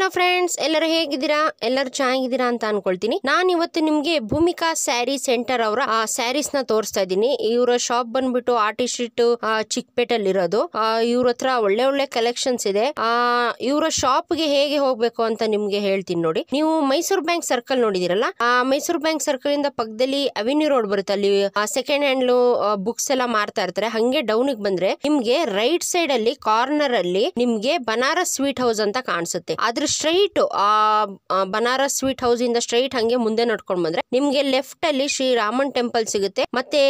Hello friends ಎಲ್ಲರೂ ಹೇಗಿದ್ದೀರಾ ಎಲ್ಲರೂ ಚೆನ್ನಾಗಿದ್ದೀರಾ ಅಂತ ಅನ್ಕೊಳ್ತೀನಿ ನಾನು ಇವತ್ತು ನಿಮ್ಗೆ ಭೂಮಿಕಾ ಸ್ಯಾರಿ ಸೆಂಟರ್ ಅವರ ಆ ಸ್ಯಾರೀಸ್ ನ ತೋರಿಸ್ತಾ ಇದೀನಿ ಇವರ ಶಾಪ್ ಬಂದ್ಬಿಟ್ಟು ಆರ್ಟಿ ಸ್ಟ್ರೀಟ್ ಅಲ್ಲಿ ಇರೋದು ಇವ್ರ ಹತ್ರ ಒಳ್ಳೆ ಒಳ್ಳೆ ಕಲೆಕ್ಷನ್ಸ್ ಇದೆ ಆ ಇವರ ಶಾಪ್ ಗೆ ಹೇಗೆ ಹೋಗ್ಬೇಕು ಅಂತ ನಿಮ್ಗೆ ಹೇಳ್ತೀನಿ ನೋಡಿ ನೀವು ಮೈಸೂರು ಬ್ಯಾಂಕ್ ಸರ್ಕಲ್ ನೋಡಿದಿರಲ್ಲ ಆ ಮೈಸೂರು ಬ್ಯಾಂಕ್ ಸರ್ಕಲ್ ಇಂದ ಪಕ್ಕದಲ್ಲಿ ಅವೆನ್ಯೂ ರೋಡ್ ಬರುತ್ತೆ ಅಲ್ಲಿ ಸೆಕೆಂಡ್ ಹ್ಯಾಂಡ್ ಬುಕ್ಸ್ ಎಲ್ಲ ಮಾರ್ತಾ ಇರ್ತಾರೆ ಹಂಗೆ ಡೌನ್ ಬಂದ್ರೆ ನಿಮ್ಗೆ ರೈಟ್ ಸೈಡ್ ಅಲ್ಲಿ ಕಾರ್ನರ್ ಅಲ್ಲಿ ನಿಮ್ಗೆ ಬನಾರಸ್ ಸ್ವೀಟ್ ಹೌಸ್ ಅಂತ ಕಾಣಿಸುತ್ತೆ ಅದ್ರ ಸ್ಟ್ರೈಟ್ ಆ ಬನಾರಸ್ ಸ್ವೀಟ್ ಹೌಸ್ ಇಂದ ಸ್ಟ್ರೈಟ್ ಹಂಗೆ ಮುಂದೆ ನಡ್ಕೊಂಡ್ ಬಂದ್ರೆ ನಿಮ್ಗೆ ಲೆಫ್ಟ್ ಅಲ್ಲಿ ಶ್ರೀ ರಾಮನ್ ಟೆಂಪಲ್ ಸಿಗುತ್ತೆ ಮತ್ತೆ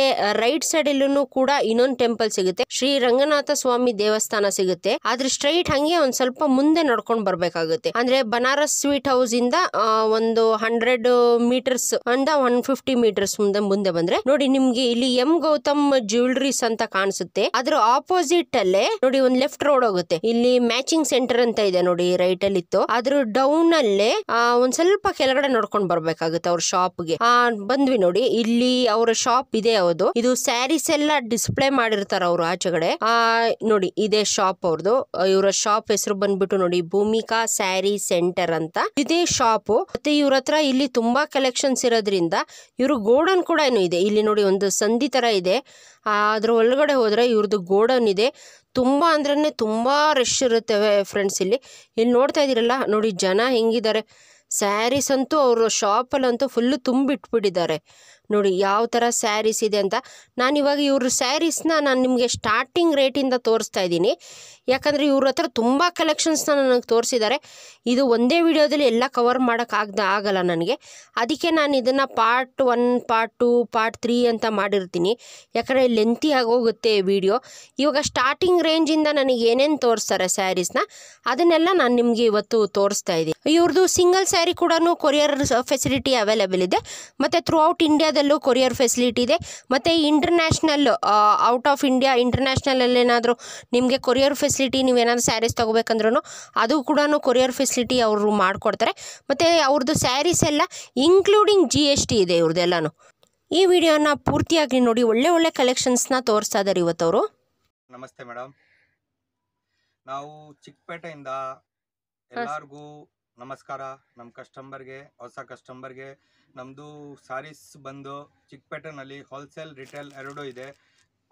ರೈಟ್ ಸೈಡ್ ಅಲ್ಲೂ ಕೂಡ ಇನ್ನೊಂದು ಟೆಂಪಲ್ ಸಿಗುತ್ತೆ ಶ್ರೀ ರಂಗನಾಥ ಸ್ವಾಮಿ ದೇವಸ್ಥಾನ ಸಿಗುತ್ತೆ ಆದ್ರೆ ಸ್ಟ್ರೈಟ್ ಹಂಗೆ ಒಂದ್ ಸ್ವಲ್ಪ ಮುಂದೆ ನಡ್ಕೊಂಡ್ ಬರ್ಬೇಕಾಗುತ್ತೆ ಅಂದ್ರೆ ಬನಾರಸ್ ಸ್ವೀಟ್ ಹೌಸ್ ಇಂದ ಒಂದು ಹಂಡ್ರೆಡ್ ಮೀಟರ್ಸ್ ಅಂದ ಒನ್ ಫಿಫ್ಟಿ ಮೀಟರ್ಸ್ ಮುಂದೆ ಮುಂದೆ ಬಂದ್ರೆ ನೋಡಿ ನಿಮ್ಗೆ ಇಲ್ಲಿ ಎಂ ಗೌತಮ್ ಜ್ಯುವೆಲ್ರೀಸ್ ಅಂತ ಕಾಣಿಸುತ್ತೆ ಅದ್ರ ಆಪೋಸಿಟ್ ಅಲ್ಲೇ ನೋಡಿ ಒಂದ್ ಲೆಫ್ಟ್ ರೋಡ್ ಹೋಗುತ್ತೆ ಇಲ್ಲಿ ಮ್ಯಾಚಿಂಗ್ ಸೆಂಟರ್ ಅಂತ ಇದೆ ನೋಡಿ ರೈಟ್ ಅಲ್ಲಿ ಇತ್ತು ಅದ್ರ ಡೌನ್ ಅಲ್ಲೇ ಒಂದ್ ಸ್ವಲ್ಪ ಕೆಳಗಡೆ ನೋಡ್ಕೊಂಡ್ ಬರ್ಬೇಕಾಗುತ್ತೆ ಅವ್ರ ಶಾಪ್ಗೆ ಆ ಬಂದ್ವಿ ನೋಡಿ ಇಲ್ಲಿ ಅವರ ಶಾಪ್ ಇದೆ ಅವ್ರು ಇದು ಸ್ಯಾರೀಸ್ ಎಲ್ಲ ಡಿಸ್ಪ್ಲೇ ಮಾಡಿರ್ತಾರ ಅವ್ರು ಆಚೆಗಡೆ ಆ ನೋಡಿ ಇದೇ ಶಾಪ್ ಅವ್ರದ್ದು ಇವರ ಶಾಪ್ ಹೆಸರು ಬಂದ್ಬಿಟ್ಟು ನೋಡಿ ಭೂಮಿಕಾ ಸ್ಯಾರಿ ಸೆಂಟರ್ ಅಂತ ಇದೇ ಶಾಪ್ ಮತ್ತೆ ಇವ್ರ ಹತ್ರ ಇಲ್ಲಿ ತುಂಬಾ ಕಲೆಕ್ಷನ್ಸ್ ಇರೋದ್ರಿಂದ ಇವ್ರ ಗೋಡನ್ ಕೂಡ ಏನು ಇದೆ ಇಲ್ಲಿ ನೋಡಿ ಒಂದು ಸಂಧಿ ತರ ಇದೆ ಅದ್ರ ಒಳಗಡೆ ಹೋದ್ರೆ ಇವ್ರದ್ದು ಗೋಡನ್ ಇದೆ ತುಂಬ ಅಂದ್ರೆ ತುಂಬ ರಶ್ ಇರುತ್ತವೆ ಫ್ರೆಂಡ್ಸ್ ಇಲ್ಲಿ ಇಲ್ಲಿ ನೋಡ್ತಾ ಇದ್ದೀರಲ್ಲ ನೋಡಿ ಜನ ಹೆಂಗಿದ್ದಾರೆ ಸ್ಯಾರೀಸ್ ಅಂತೂ ಅವರು ಶಾಪಲ್ಲಂತೂ ಫುಲ್ಲು ತುಂಬಿಟ್ಬಿಟ್ಟಿದ್ದಾರೆ ನೋಡಿ ಯಾವ ಥರ ಸ್ಯಾರೀಸ್ ಇದೆ ಅಂತ ನಾನು ಇವಾಗ ಇವ್ರ ಸ್ಯಾರೀಸ್ನ ನಾನು ನಿಮಗೆ ಸ್ಟಾರ್ಟಿಂಗ್ ರೇಟಿಂದ ತೋರಿಸ್ತಾ ಇದ್ದೀನಿ ಯಾಕಂದರೆ ಇವ್ರ ಹತ್ರ ತುಂಬ ಕಲೆಕ್ಷನ್ಸ್ನ ನನಗೆ ತೋರಿಸಿದ್ದಾರೆ ಇದು ಒಂದೇ ವಿಡಿಯೋದಲ್ಲಿ ಎಲ್ಲ ಕವರ್ ಮಾಡೋಕ್ಕಾಗ್ದ ಆಗಲ್ಲ ನನಗೆ ಅದಕ್ಕೆ ನಾನು ಇದನ್ನು part one part two part three ಅಂತ ಮಾಡಿರ್ತೀನಿ ಯಾಕಂದರೆ ಲೆಂತಿ ಆಗೋಗುತ್ತೆ ವಿಡಿಯೋ ಇವಾಗ ಸ್ಟಾರ್ಟಿಂಗ್ ರೇಂಜಿಂದ ನನಗೆ ಏನೇನು ತೋರಿಸ್ತಾರೆ ಸ್ಯಾರೀಸ್ನ ಅದನ್ನೆಲ್ಲ ನಾನು ನಿಮಗೆ ಇವತ್ತು ತೋರಿಸ್ತಾ ಇದ್ದೀನಿ ಇವ್ರದ್ದು ಸಿಂಗಲ್ ಸ್ಯಾರಿ ಕೂಡ ಕೊರಿಯರ್ ಫೆಸಿಲಿಟಿ ಅವೈಲೇಬಲ್ ಇದೆ ಮತ್ತು ಥ್ರೂ ಔಟ್ ಇಂಡಿಯಾದ ಇಂಡಿಯಾದಲ್ಲೂ ಕೊರಿಯರ್ ಫೆಸಿಲಿಟಿ ಇದೆ ಮತ್ತು ಇಂಟರ್ನ್ಯಾಷ್ನಲ್ ಔಟ್ ಆಫ್ ಇಂಡಿಯಾ ಏನಾದರೂ ನಿಮಗೆ ಕೊರಿಯರ್ ಫೆಸಿಲಿಟಿ ನೀವೇನಾದರೂ ಸ್ಯಾರೀಸ್ ತೊಗೋಬೇಕಂದ್ರೂ ಅದು ಕೂಡ ಕೊರಿಯರ್ ಫೆಸಿಲಿಟಿ ಅವರು ಮಾಡಿಕೊಡ್ತಾರೆ ಮತ್ತು ಅವ್ರದ್ದು ಸ್ಯಾರೀಸ್ ಎಲ್ಲ ಇನ್ಕ್ಲೂಡಿಂಗ್ ಜಿ ಎಸ್ ಟಿ ಇದೆ ಇವ್ರದ್ದೆಲ್ಲನೂ ಈ ವಿಡಿಯೋನ ಪೂರ್ತಿಯಾಗಿ ನೋಡಿ ಒಳ್ಳೆ ಒಳ್ಳೆ ಕಲೆಕ್ಷನ್ಸ್ನ ತೋರಿಸ್ತಾ ಇದ್ದಾರೆ ಇವತ್ತವರು ನಮಸ್ತೆ ಮೇಡಮ್ ನಾವು ಚಿಕ್ಕಪೇಟೆಯಿಂದ ಎಲ್ಲರಿಗೂ ನಮಸ್ಕಾರ ನಮ್ಮ ಕಸ್ಟಮರ್ಗೆ ಹೊಸ ಕಸ್ಟಮರ್ಗೆ ನಮ್ದು ಸಾರೀಸ್ ಬಂದು ಅಲ್ಲಿ ಹೋಲ್ಸೇಲ್ ರಿಟೇಲ್ ಎರಡೂ ಇದೆ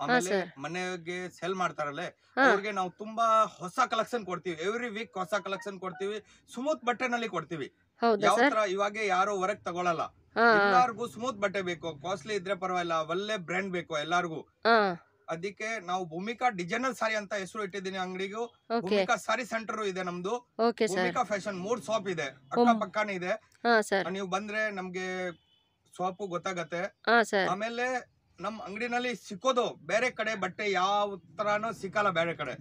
ಆಮೇಲೆ ಮನೆಗೆ ಸೆಲ್ ಮಾಡ್ತಾರಲ್ಲ ಅವ್ರಿಗೆ ನಾವು ತುಂಬಾ ಹೊಸ ಕಲೆಕ್ಷನ್ ಕೊಡ್ತೀವಿ ಎವ್ರಿ ವೀಕ್ ಹೊಸ ಕಲೆಕ್ಷನ್ ಕೊಡ್ತೀವಿ ಸ್ಮೂತ್ ಬಟ್ಟೆನಲ್ಲಿ ಕೊಡ್ತೀವಿ ಯಾವ ತರ ಇವಾಗ ಯಾರು ಹೊರಗ್ ತಗೊಳಲ್ಲ ಎಲ್ಲಾರ್ಗು ಸ್ಮೂತ್ ಬಟ್ಟೆ ಬೇಕು ಕಾಸ್ಟ್ಲಿ ಇದ್ರೆ ಪರವಾಗಿಲ್ಲ ಒಳ್ಳೆ ಬ್ರ್ಯಾಂಡ್ ಬೇಕು ಎಲ್ಲಾರ್ಗು ಅದಕ್ಕೆ ನಾವು ಭೂಮಿಕಾ ಡಿಜೈನರ್ ಸಾರಿ ಅಂತ ಹೆಸರು ಇಟ್ಟಿದ್ದೀನಿ ಅಂಗಡಿಗೂ ಭೂಮಿಕಾ ಸಾರಿ ಸೆಂಟರ್ ಇದೆ ನಮ್ದು ಭೂಮಿಕಾ ಫ್ಯಾಷನ್ ಮೂರ್ ಶಾಪ್ ಇದೆ ಅಕ್ಕ ಪಕ್ಕನೇ ಇದೆ ನೀವು ಬಂದ್ರೆ ನಮ್ಗೆ ಶಾಪ್ ಗೊತ್ತಾಗತ್ತೆ ಆಮೇಲೆ ನಮ್ ಅಂಗಡಿನಲ್ಲಿ ಸಿಕ್ಕೋದು ಬೇರೆ ಕಡೆ ಬಟ್ಟೆ ಯಾವ ತರಾನು ಸಿಕ್ಕಲ್ಲ ಬೇರೆ ಕಡೆ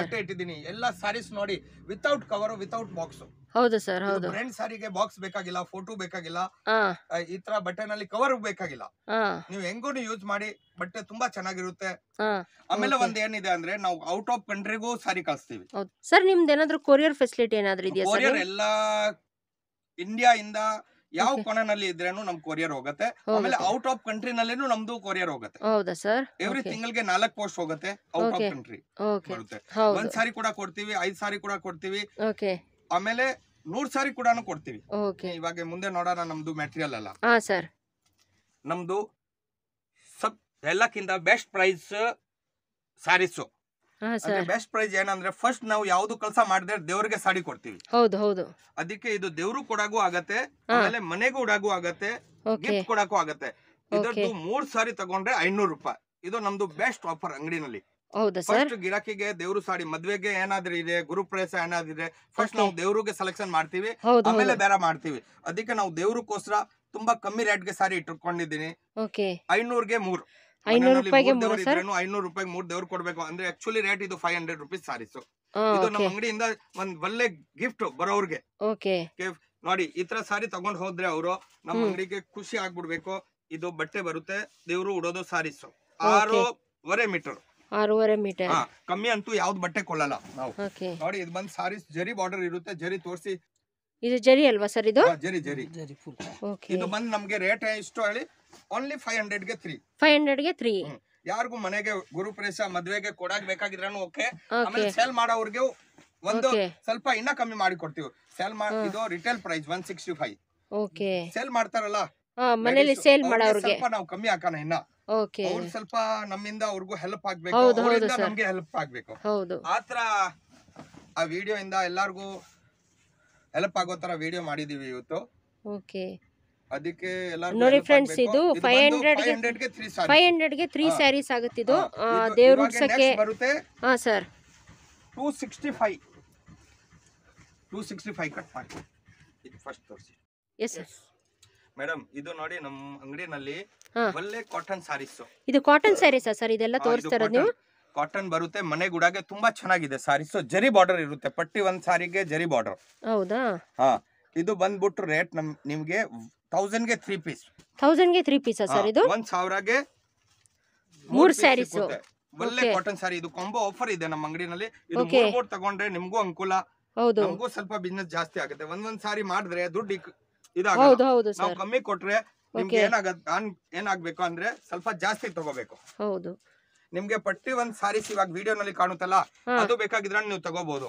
ಬಟ್ಟೆ ಇಟ್ಟಿದ್ದೀನಿ ಎಲ್ಲಾ ಸಾರೀಸ್ ನೋಡಿ ವಿತೌಟ್ ಕವರ್ ವಿತೌಟ್ ಬಾಕ್ಸ್ ಹೌದು ಸರ್ ಹೌದು ಫ್ರೆಂಡ್ ಸಾರಿಗೆ ಬಾಕ್ಸ್ ಬೇಕಾಗಿಲ್ಲ ಫೋಟೋ ಬೇಕಾಗಿಲ್ಲ ಈ ತರ ಬಟ್ಟೆನಲ್ಲಿ ಕವರ್ ಬೇಕಾಗಿಲ್ಲ ನೀವು ಹೆಂಗೂ ಯೂಸ್ ಮಾಡಿ ಬಟ್ಟೆ ತುಂಬಾ ಚೆನ್ನಾಗಿರುತ್ತೆ ಆಮೇಲೆ ಒಂದ್ ಏನಿದೆ ಅಂದ್ರೆ ನಾವು ಔಟ್ ಆಫ್ ಕಂಟ್ರಿಗೂ ಸಾರಿ ಕಳಿಸ್ತೀವಿ ಸರ್ ನಿಮ್ದು ಏನಾದ್ರು ಕೊರಿಯರ್ ಫೆಸಿಲಿಟಿ ಏನಾದ್ರೂ ಇದೆಯಾ ಕೊರಿಯರ್ ಎಲ್ಲಾ ಇಂಡಿಯಾ ಇಂದ ಯಾವ ಕೊನೆನಲ್ಲಿ ಇದ್ರೇನು ನಮ್ ಕೊರಿಯರ್ ಹೋಗುತ್ತೆ ಆಮೇಲೆ ಔಟ್ ಆಫ್ ಕಂಟ್ರಿ ನಮ್ದು ಕೊರಿಯರ್ ಹೋಗುತ್ತೆ ಹೌದಾ ಸರ್ ಎವ್ರಿ ತಿಂಗಳಿಗೆ ನಾಲ್ಕು ಪೋಸ್ಟ್ ಹೋಗುತ್ತೆ ಔಟ್ ಆಫ್ ಕಂಟ್ರಿ ಬರುತ್ತೆ ಒಂದ್ ಸಾರಿ ಕೂಡ ಕೊಡ್ತೀವಿ ಐದ್ ಸಾರಿ ಕೂಡ ಕೊಡ್ತೀವಿ ಆಮೇಲೆ ನೂರ್ ಸಾರಿ ಕೂಡ ಕೊಡ್ತೀವಿ ಇವಾಗ ಮುಂದೆ ನೋಡೋಣ ನಮ್ದು ಮೆಟೀರಿಯಲ್ ಅಲ್ಲ ಸರ್ ನಮ್ದು ಸಬ್ ಎಲ್ಲಕ್ಕಿಂತ best price saris best price ಏನಂದ್ರೆ ಫಸ್ಟ್ ನಾವು ಯಾವ್ದು ಕೆಲಸ ಮಾಡಿದ್ರೆ ದೇವ್ರಿಗೆ ಸಾಡಿ ಕೊಡ್ತೀವಿ ಹೌದು ಹೌದು ಅದಕ್ಕೆ ಇದು ದೇವ್ರು ಕೊಡಾಗೂ ಆಗತ್ತೆ ಆಮೇಲೆ ಮನೆಗೂ ಉಡಾಗು ಆಗತ್ತೆ ಗಿಫ್ಟ್ ಕೊಡಕು ಆಗತ್ತೆ ಇದರದ್ದು ಮೂರ್ ಸಾರಿ ತಗೊಂಡ್ರೆ ಐನೂರು ರೂಪಾಯಿ ಇದು ನಮ್ದು ಬೆಸ್ಟ್ ಆಫರ್ ಅಂಗಡಿನಲ್ಲಿ ಫಸ್ಟ್ ಗಿರಾಕಿಗೆ ದೇವ್ರು ಸಾಡಿ ಮದ್ವೆಗೆ ಏನಾದ್ರೂ ಇದೆ ಗುರು ಏನಾದ್ರೂ ಇದೆ ಫಸ್ಟ್ ನಾವು ದೇವ್ರಿಗೆ ಸೆಲೆಕ್ಷನ್ ಮಾಡ್ತೀವಿ ಆಮೇಲೆ ಬೇರೆ ಮಾಡ್ತೀವಿ ಅದಕ್ಕೆ ನಾವು ದೇವ್ರಕ್ಕೋಸ್ಕರ ತುಂಬಾ ಕಮ್ಮಿ ರೇಟ್ ಗೆ ಸಾರಿ ಇಟ್ಕೊಂಡಿದ್ದೀನಿ ಐನೂರ್ಗೆ ಮೂರು ಐನೂರು ರೂಪಾಯಿಗೆ ಮೂರು ಸರ್ ರೂಪಾಯಿಗೆ ಮೂರ್ ದೇವ್ರು ಕೊಡ್ಬೇಕು ಅಂದ್ರೆ ಆಕ್ಚುಲಿ ರೇಟ್ ಇದು ಫೈವ್ ಹಂಡ್ರೆಡ್ ರುಪೀಸ್ ಸಾರೀಸ್ ಇದು ನಮ್ಮ ಅಂಗಡಿಯಿಂದ ಒಂದ್ ಒಳ್ಳೆ ಗಿಫ್ಟ್ ಬರೋರ್ಗೆ ಓಕೆ ನೋಡಿ ಈ ತರ ಸಾರಿ ತಗೊಂಡ್ ಹೋದ್ರೆ ಅವರು ನಮ್ಮ ಅಂಗಡಿಗೆ ಖುಷಿ ಆಗ್ಬಿಡ್ಬೇಕು ಇದು ಬಟ್ಟೆ ಬರುತ್ತೆ ದೇವ್ರು ಉಡೋದು ಸಾರೀಸ್ ಆರೂವರೆ ಮೀಟರ್ ಆರೂವರೆ ಮೀಟರ್ ಕಮ್ಮಿ ಅಂತೂ ಯಾವ್ದು ಬಟ್ಟೆ ಕೊಳ್ಳಲ್ಲ ನಾವು ನೋಡಿ ಇದು ಬಂದ್ ಸಾರೀಸ್ ಜರಿ ಬಾರ್ಡರ್ ಇರುತ್ತೆ ಜರಿ ತೋರಿಸಿ ಇದು ಜರಿ ಅಲ್ವಾ ಸರ್ ಇದು ಜರಿ ಜರಿ ಇದು ಬಂದ್ ನಮ್ಗೆ ರೇಟ್ ಎಷ್ಟು ಹೇಳಿ ಓನ್ಲಿ ಫೈವ್ ಹಂಡ್ರೆಡ್ ಗೆ ತ್ರೀ ಫೈವ್ ಹಂಡ್ರೆಡ್ ಗೆ ತ್ರೀ ಯಾರಿಗೂ ಮನೆಗೆ ಗುರುಪ್ರೇಸ ಮದ್ವೆಗೆ ಕೊಡಾಕ್ ಬೇಕಾಗಿದ್ರೂ ಓಕೆ ಆಮೇಲೆ ಸೇಲ್ ಮಾಡೋರ್ಗೆ ಒಂದು ಸ್ವಲ್ಪ ಇನ್ನ ಕಮ್ಮಿ ಮಾಡಿ ಕೊಡ್ತೀವಿ ಸೇಲ್ ಇದು retail price one sixty five okay sale ಮಾಡ್ತಾರಲ್ಲ ಮನೇಲಿ ಸೇಲ್ ಮಾಡೋರ್ಗೆ ಸ್ವಲ್ಪ ನಾವು ಕಮ್ಮಿ ಹಾಕೋಣ ಇನ್ನ ಓಕೆ ಅವ್ರು ಸ್ವಲ್ಪ ನಮ್ಮಿಂದ ಅವ್ರಿಗೂ ಹೆಲ್ಪ್ ಆಗ್ಬೇಕು ಅವರಿಂದ ನಮ್ಗೆ ಹೆಲ್ಪ್ ಆಗ್ಬೇಕು ಹೌದು ಆತರ ಆ ವಿಡಿಯೋ ಇಂದ ಎಲ್ಲಾರ್ಗೂ ಹೆಲ್ಪ್ ಆಗೋ ತರ ವಿಡಿಯೋ ಮಾಡಿದೀವಿ ಇವತ್ತು ಓಕೆ ಅದಕ್ಕೆ ನೋಡಿ ಫ್ರೆಂಡ್ಸ್ ಇದು ಫೈವ್ ಹಂಡ್ರೆಡ್ ಫೈವ್ ಹಂಡ್ರೆಡ್ಗೆ ತ್ರೀ ಸ್ಯಾರೀಸ್ ಆಗುತ್ತಿದ್ದು ದೇವ್ರ ಉಡ್ಸಕ್ಕೆ ಹಾಂ sir two sixty five two sixty five cut ಮಾಡಿ ಫಸ್ಟ್ ತೋರಿಸಿ ಎಸ್ ಸರ್ ಮೇಡಮ್ ಇದು ನೋಡಿ ನಮ್ಮ ಅಂಗಡಿನಲ್ಲಿ ಒಳ್ಳೆ ಕಾಟನ್ ಸಾರೀಸ್ ಇದು ಕಾಟನ್ ಸಾರೀಸಾ ಸರ್ ಇದೆಲ್ಲ ತೋರಿಸ್ತಾ ನೀವು ಕಾಟನ್ ಬರುತ್ತೆ ಮನೆ ಗುಡಾಗೆ ತುಂಬಾ ಚೆನ್ನಾಗಿದೆ ಸಾರೀಸ್ ಜರಿ ಬಾರ್ಡರ್ ಇರುತ್ತೆ ಪಟ್ಟಿ ಒಂದ್ ಸಾರಿಗೆ ಜರಿ ಬಾರ್ಡರ್ ಹೌದಾ ಹಾ ಇದು ಬಂದ್ಬಿಟ್ಟು ರೇಟ್ ನಮ್ ನಿಮ್ಗೆ ತೌಸಂಡ್ಗೆ ತ್ರೀ ಪೀಸ್ ತೌಸಂಡ್ಗೆ ತ್ರೀ ಪೀಸ ಸರ್ ಇದು ಒಂದು ಸಾವಿರಗೆ ಮೂರು ಸ್ಯಾರೀಸ್ ಒಳ್ಳೆ ಕಾಟನ್ ಸ್ಯಾರಿ ಇದು ಕೊಂಬೋ ಆಫರ್ ಇದೆ ನಮ್ಮ ಅಂಗಡಿನಲ್ಲಿ ಇದು ಮೂರು ತಗೊಂಡ್ರೆ ನಿಮಗೂ ಅನುಕೂಲ ಹೌದು ನಮಗೂ ಸ್ವಲ್ಪ ಬಿಸ್ನೆಸ್ ಜಾಸ್ತಿ ಆಗುತ್ತೆ ಒಂದೊಂದ್ ಸಾರಿ ಮಾಡಿದ್ರೆ ದುಡ್ಡು ಇದಾಗಲ್ಲ ನಾವು ಕಮ್ಮಿ ಕೊಟ್ರೆ ನಿಮ್ಗೆ ಏನಾಗ ಏನಾಗ್ಬೇಕು ಅಂದ್ರೆ ಸ್ವಲ್ಪ ಜಾಸ್ತಿ ತಗೋಬೇಕು ಹೌದು ನಿಮ್ಗೆ ಪಟ್ಟಿ ಒಂದ್ ಸಾರೀಸ್ ಇವಾಗ ವಿಡಿಯೋನಲ್ಲಿ ಕಾಣುತ್ತಲ್ಲ ಅದು ಬೇಕಾಗಿದ್ರೆ ನೀವು ತಗೋಬಹುದು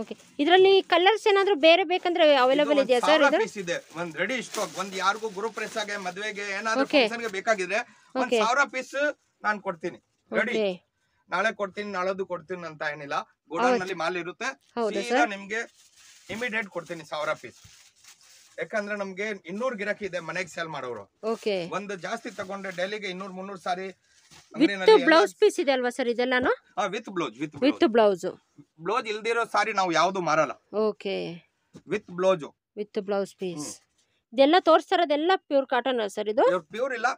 ಓಕೆ ಇದರಲ್ಲಿ ಕಲರ್ಸ್ ಏನಾದರೂ ಬೇರೆ ಬೇಕಂದ್ರೆ ಅವೈಲೇಬಲ್ ಇದೆಯಾ ಸರ್ ಇದು ಇದೆ ಒಂದ್ ರೆಡಿ ಸ್ಟಾಕ್ ಒಂದ್ ಯಾರಿಗೂ ಗ್ರೂಪ್ ರೇಸ್ ಆಗಿ ಮದ್ವೆಗೆ ಏನಾದ್ರೂ Okay. ಬೇಕಾಗಿದ್ರೆ ಒಂದ್ ಸಾವಿರ ಪೀಸ್ ನಾನ್ ಕೊಡ್ತೀನಿ ರೆಡಿ ನಾಳೆ ಕೊಡ್ತೀನಿ ನಾಳದ್ದು ಕೊಡ್ತೀನಿ ಅಂತ ಏನಿಲ್ಲ ಗೋಡೌನ್ ನಲ್ಲಿ ಮಾಲ್ ಇರುತ್ತೆ ನಿಮಗೆ ನಿಮ್ಗೆ ಇಮಿಡಿಯೇಟ್ ಕೊಡ್ತೀನಿ ಸಾವಿರ ಪೀಸ್ ಯಾಕಂದ್ರೆ ನಮ್ಗೆ ಇನ್ನೂರ್ ಗಿರಾಕಿ ಇದೆ ಮನೆಗೆ ಸೇಲ್ ಮಾಡೋರು ಓಕೆ ಒಂದು ಜಾಸ್ತಿ ತಗೊಂಡ್ರೆ ಡೈಲಿಗೆ ಇನ್ನೂರ್ ಮುನ್ನೂರ್ ಸಾರಿ ವಿತ್ ಬ್ಲೌಸ್ ಪೀಸ್ ಇದೆ ಅಲ್ವಾ ಸರ್ ಇದೆಲ್ಲಾನು with blouse with with blouse blouse ಇಲ್ದಿರೋ ಸಾರಿ ನಾವು ಯಾವುದು ಮಾರಲ್ಲ okay with blouse with blouse piece ಇದೆಲ್ಲ ತೋರಿಸ್ತಾರದೆಲ್ಲ ಪ್ಯೂರ್ ಕಾಟನ್ ಸರ್ ಇದು ಪ್ಯೂರ್ ಇಲ್ಲ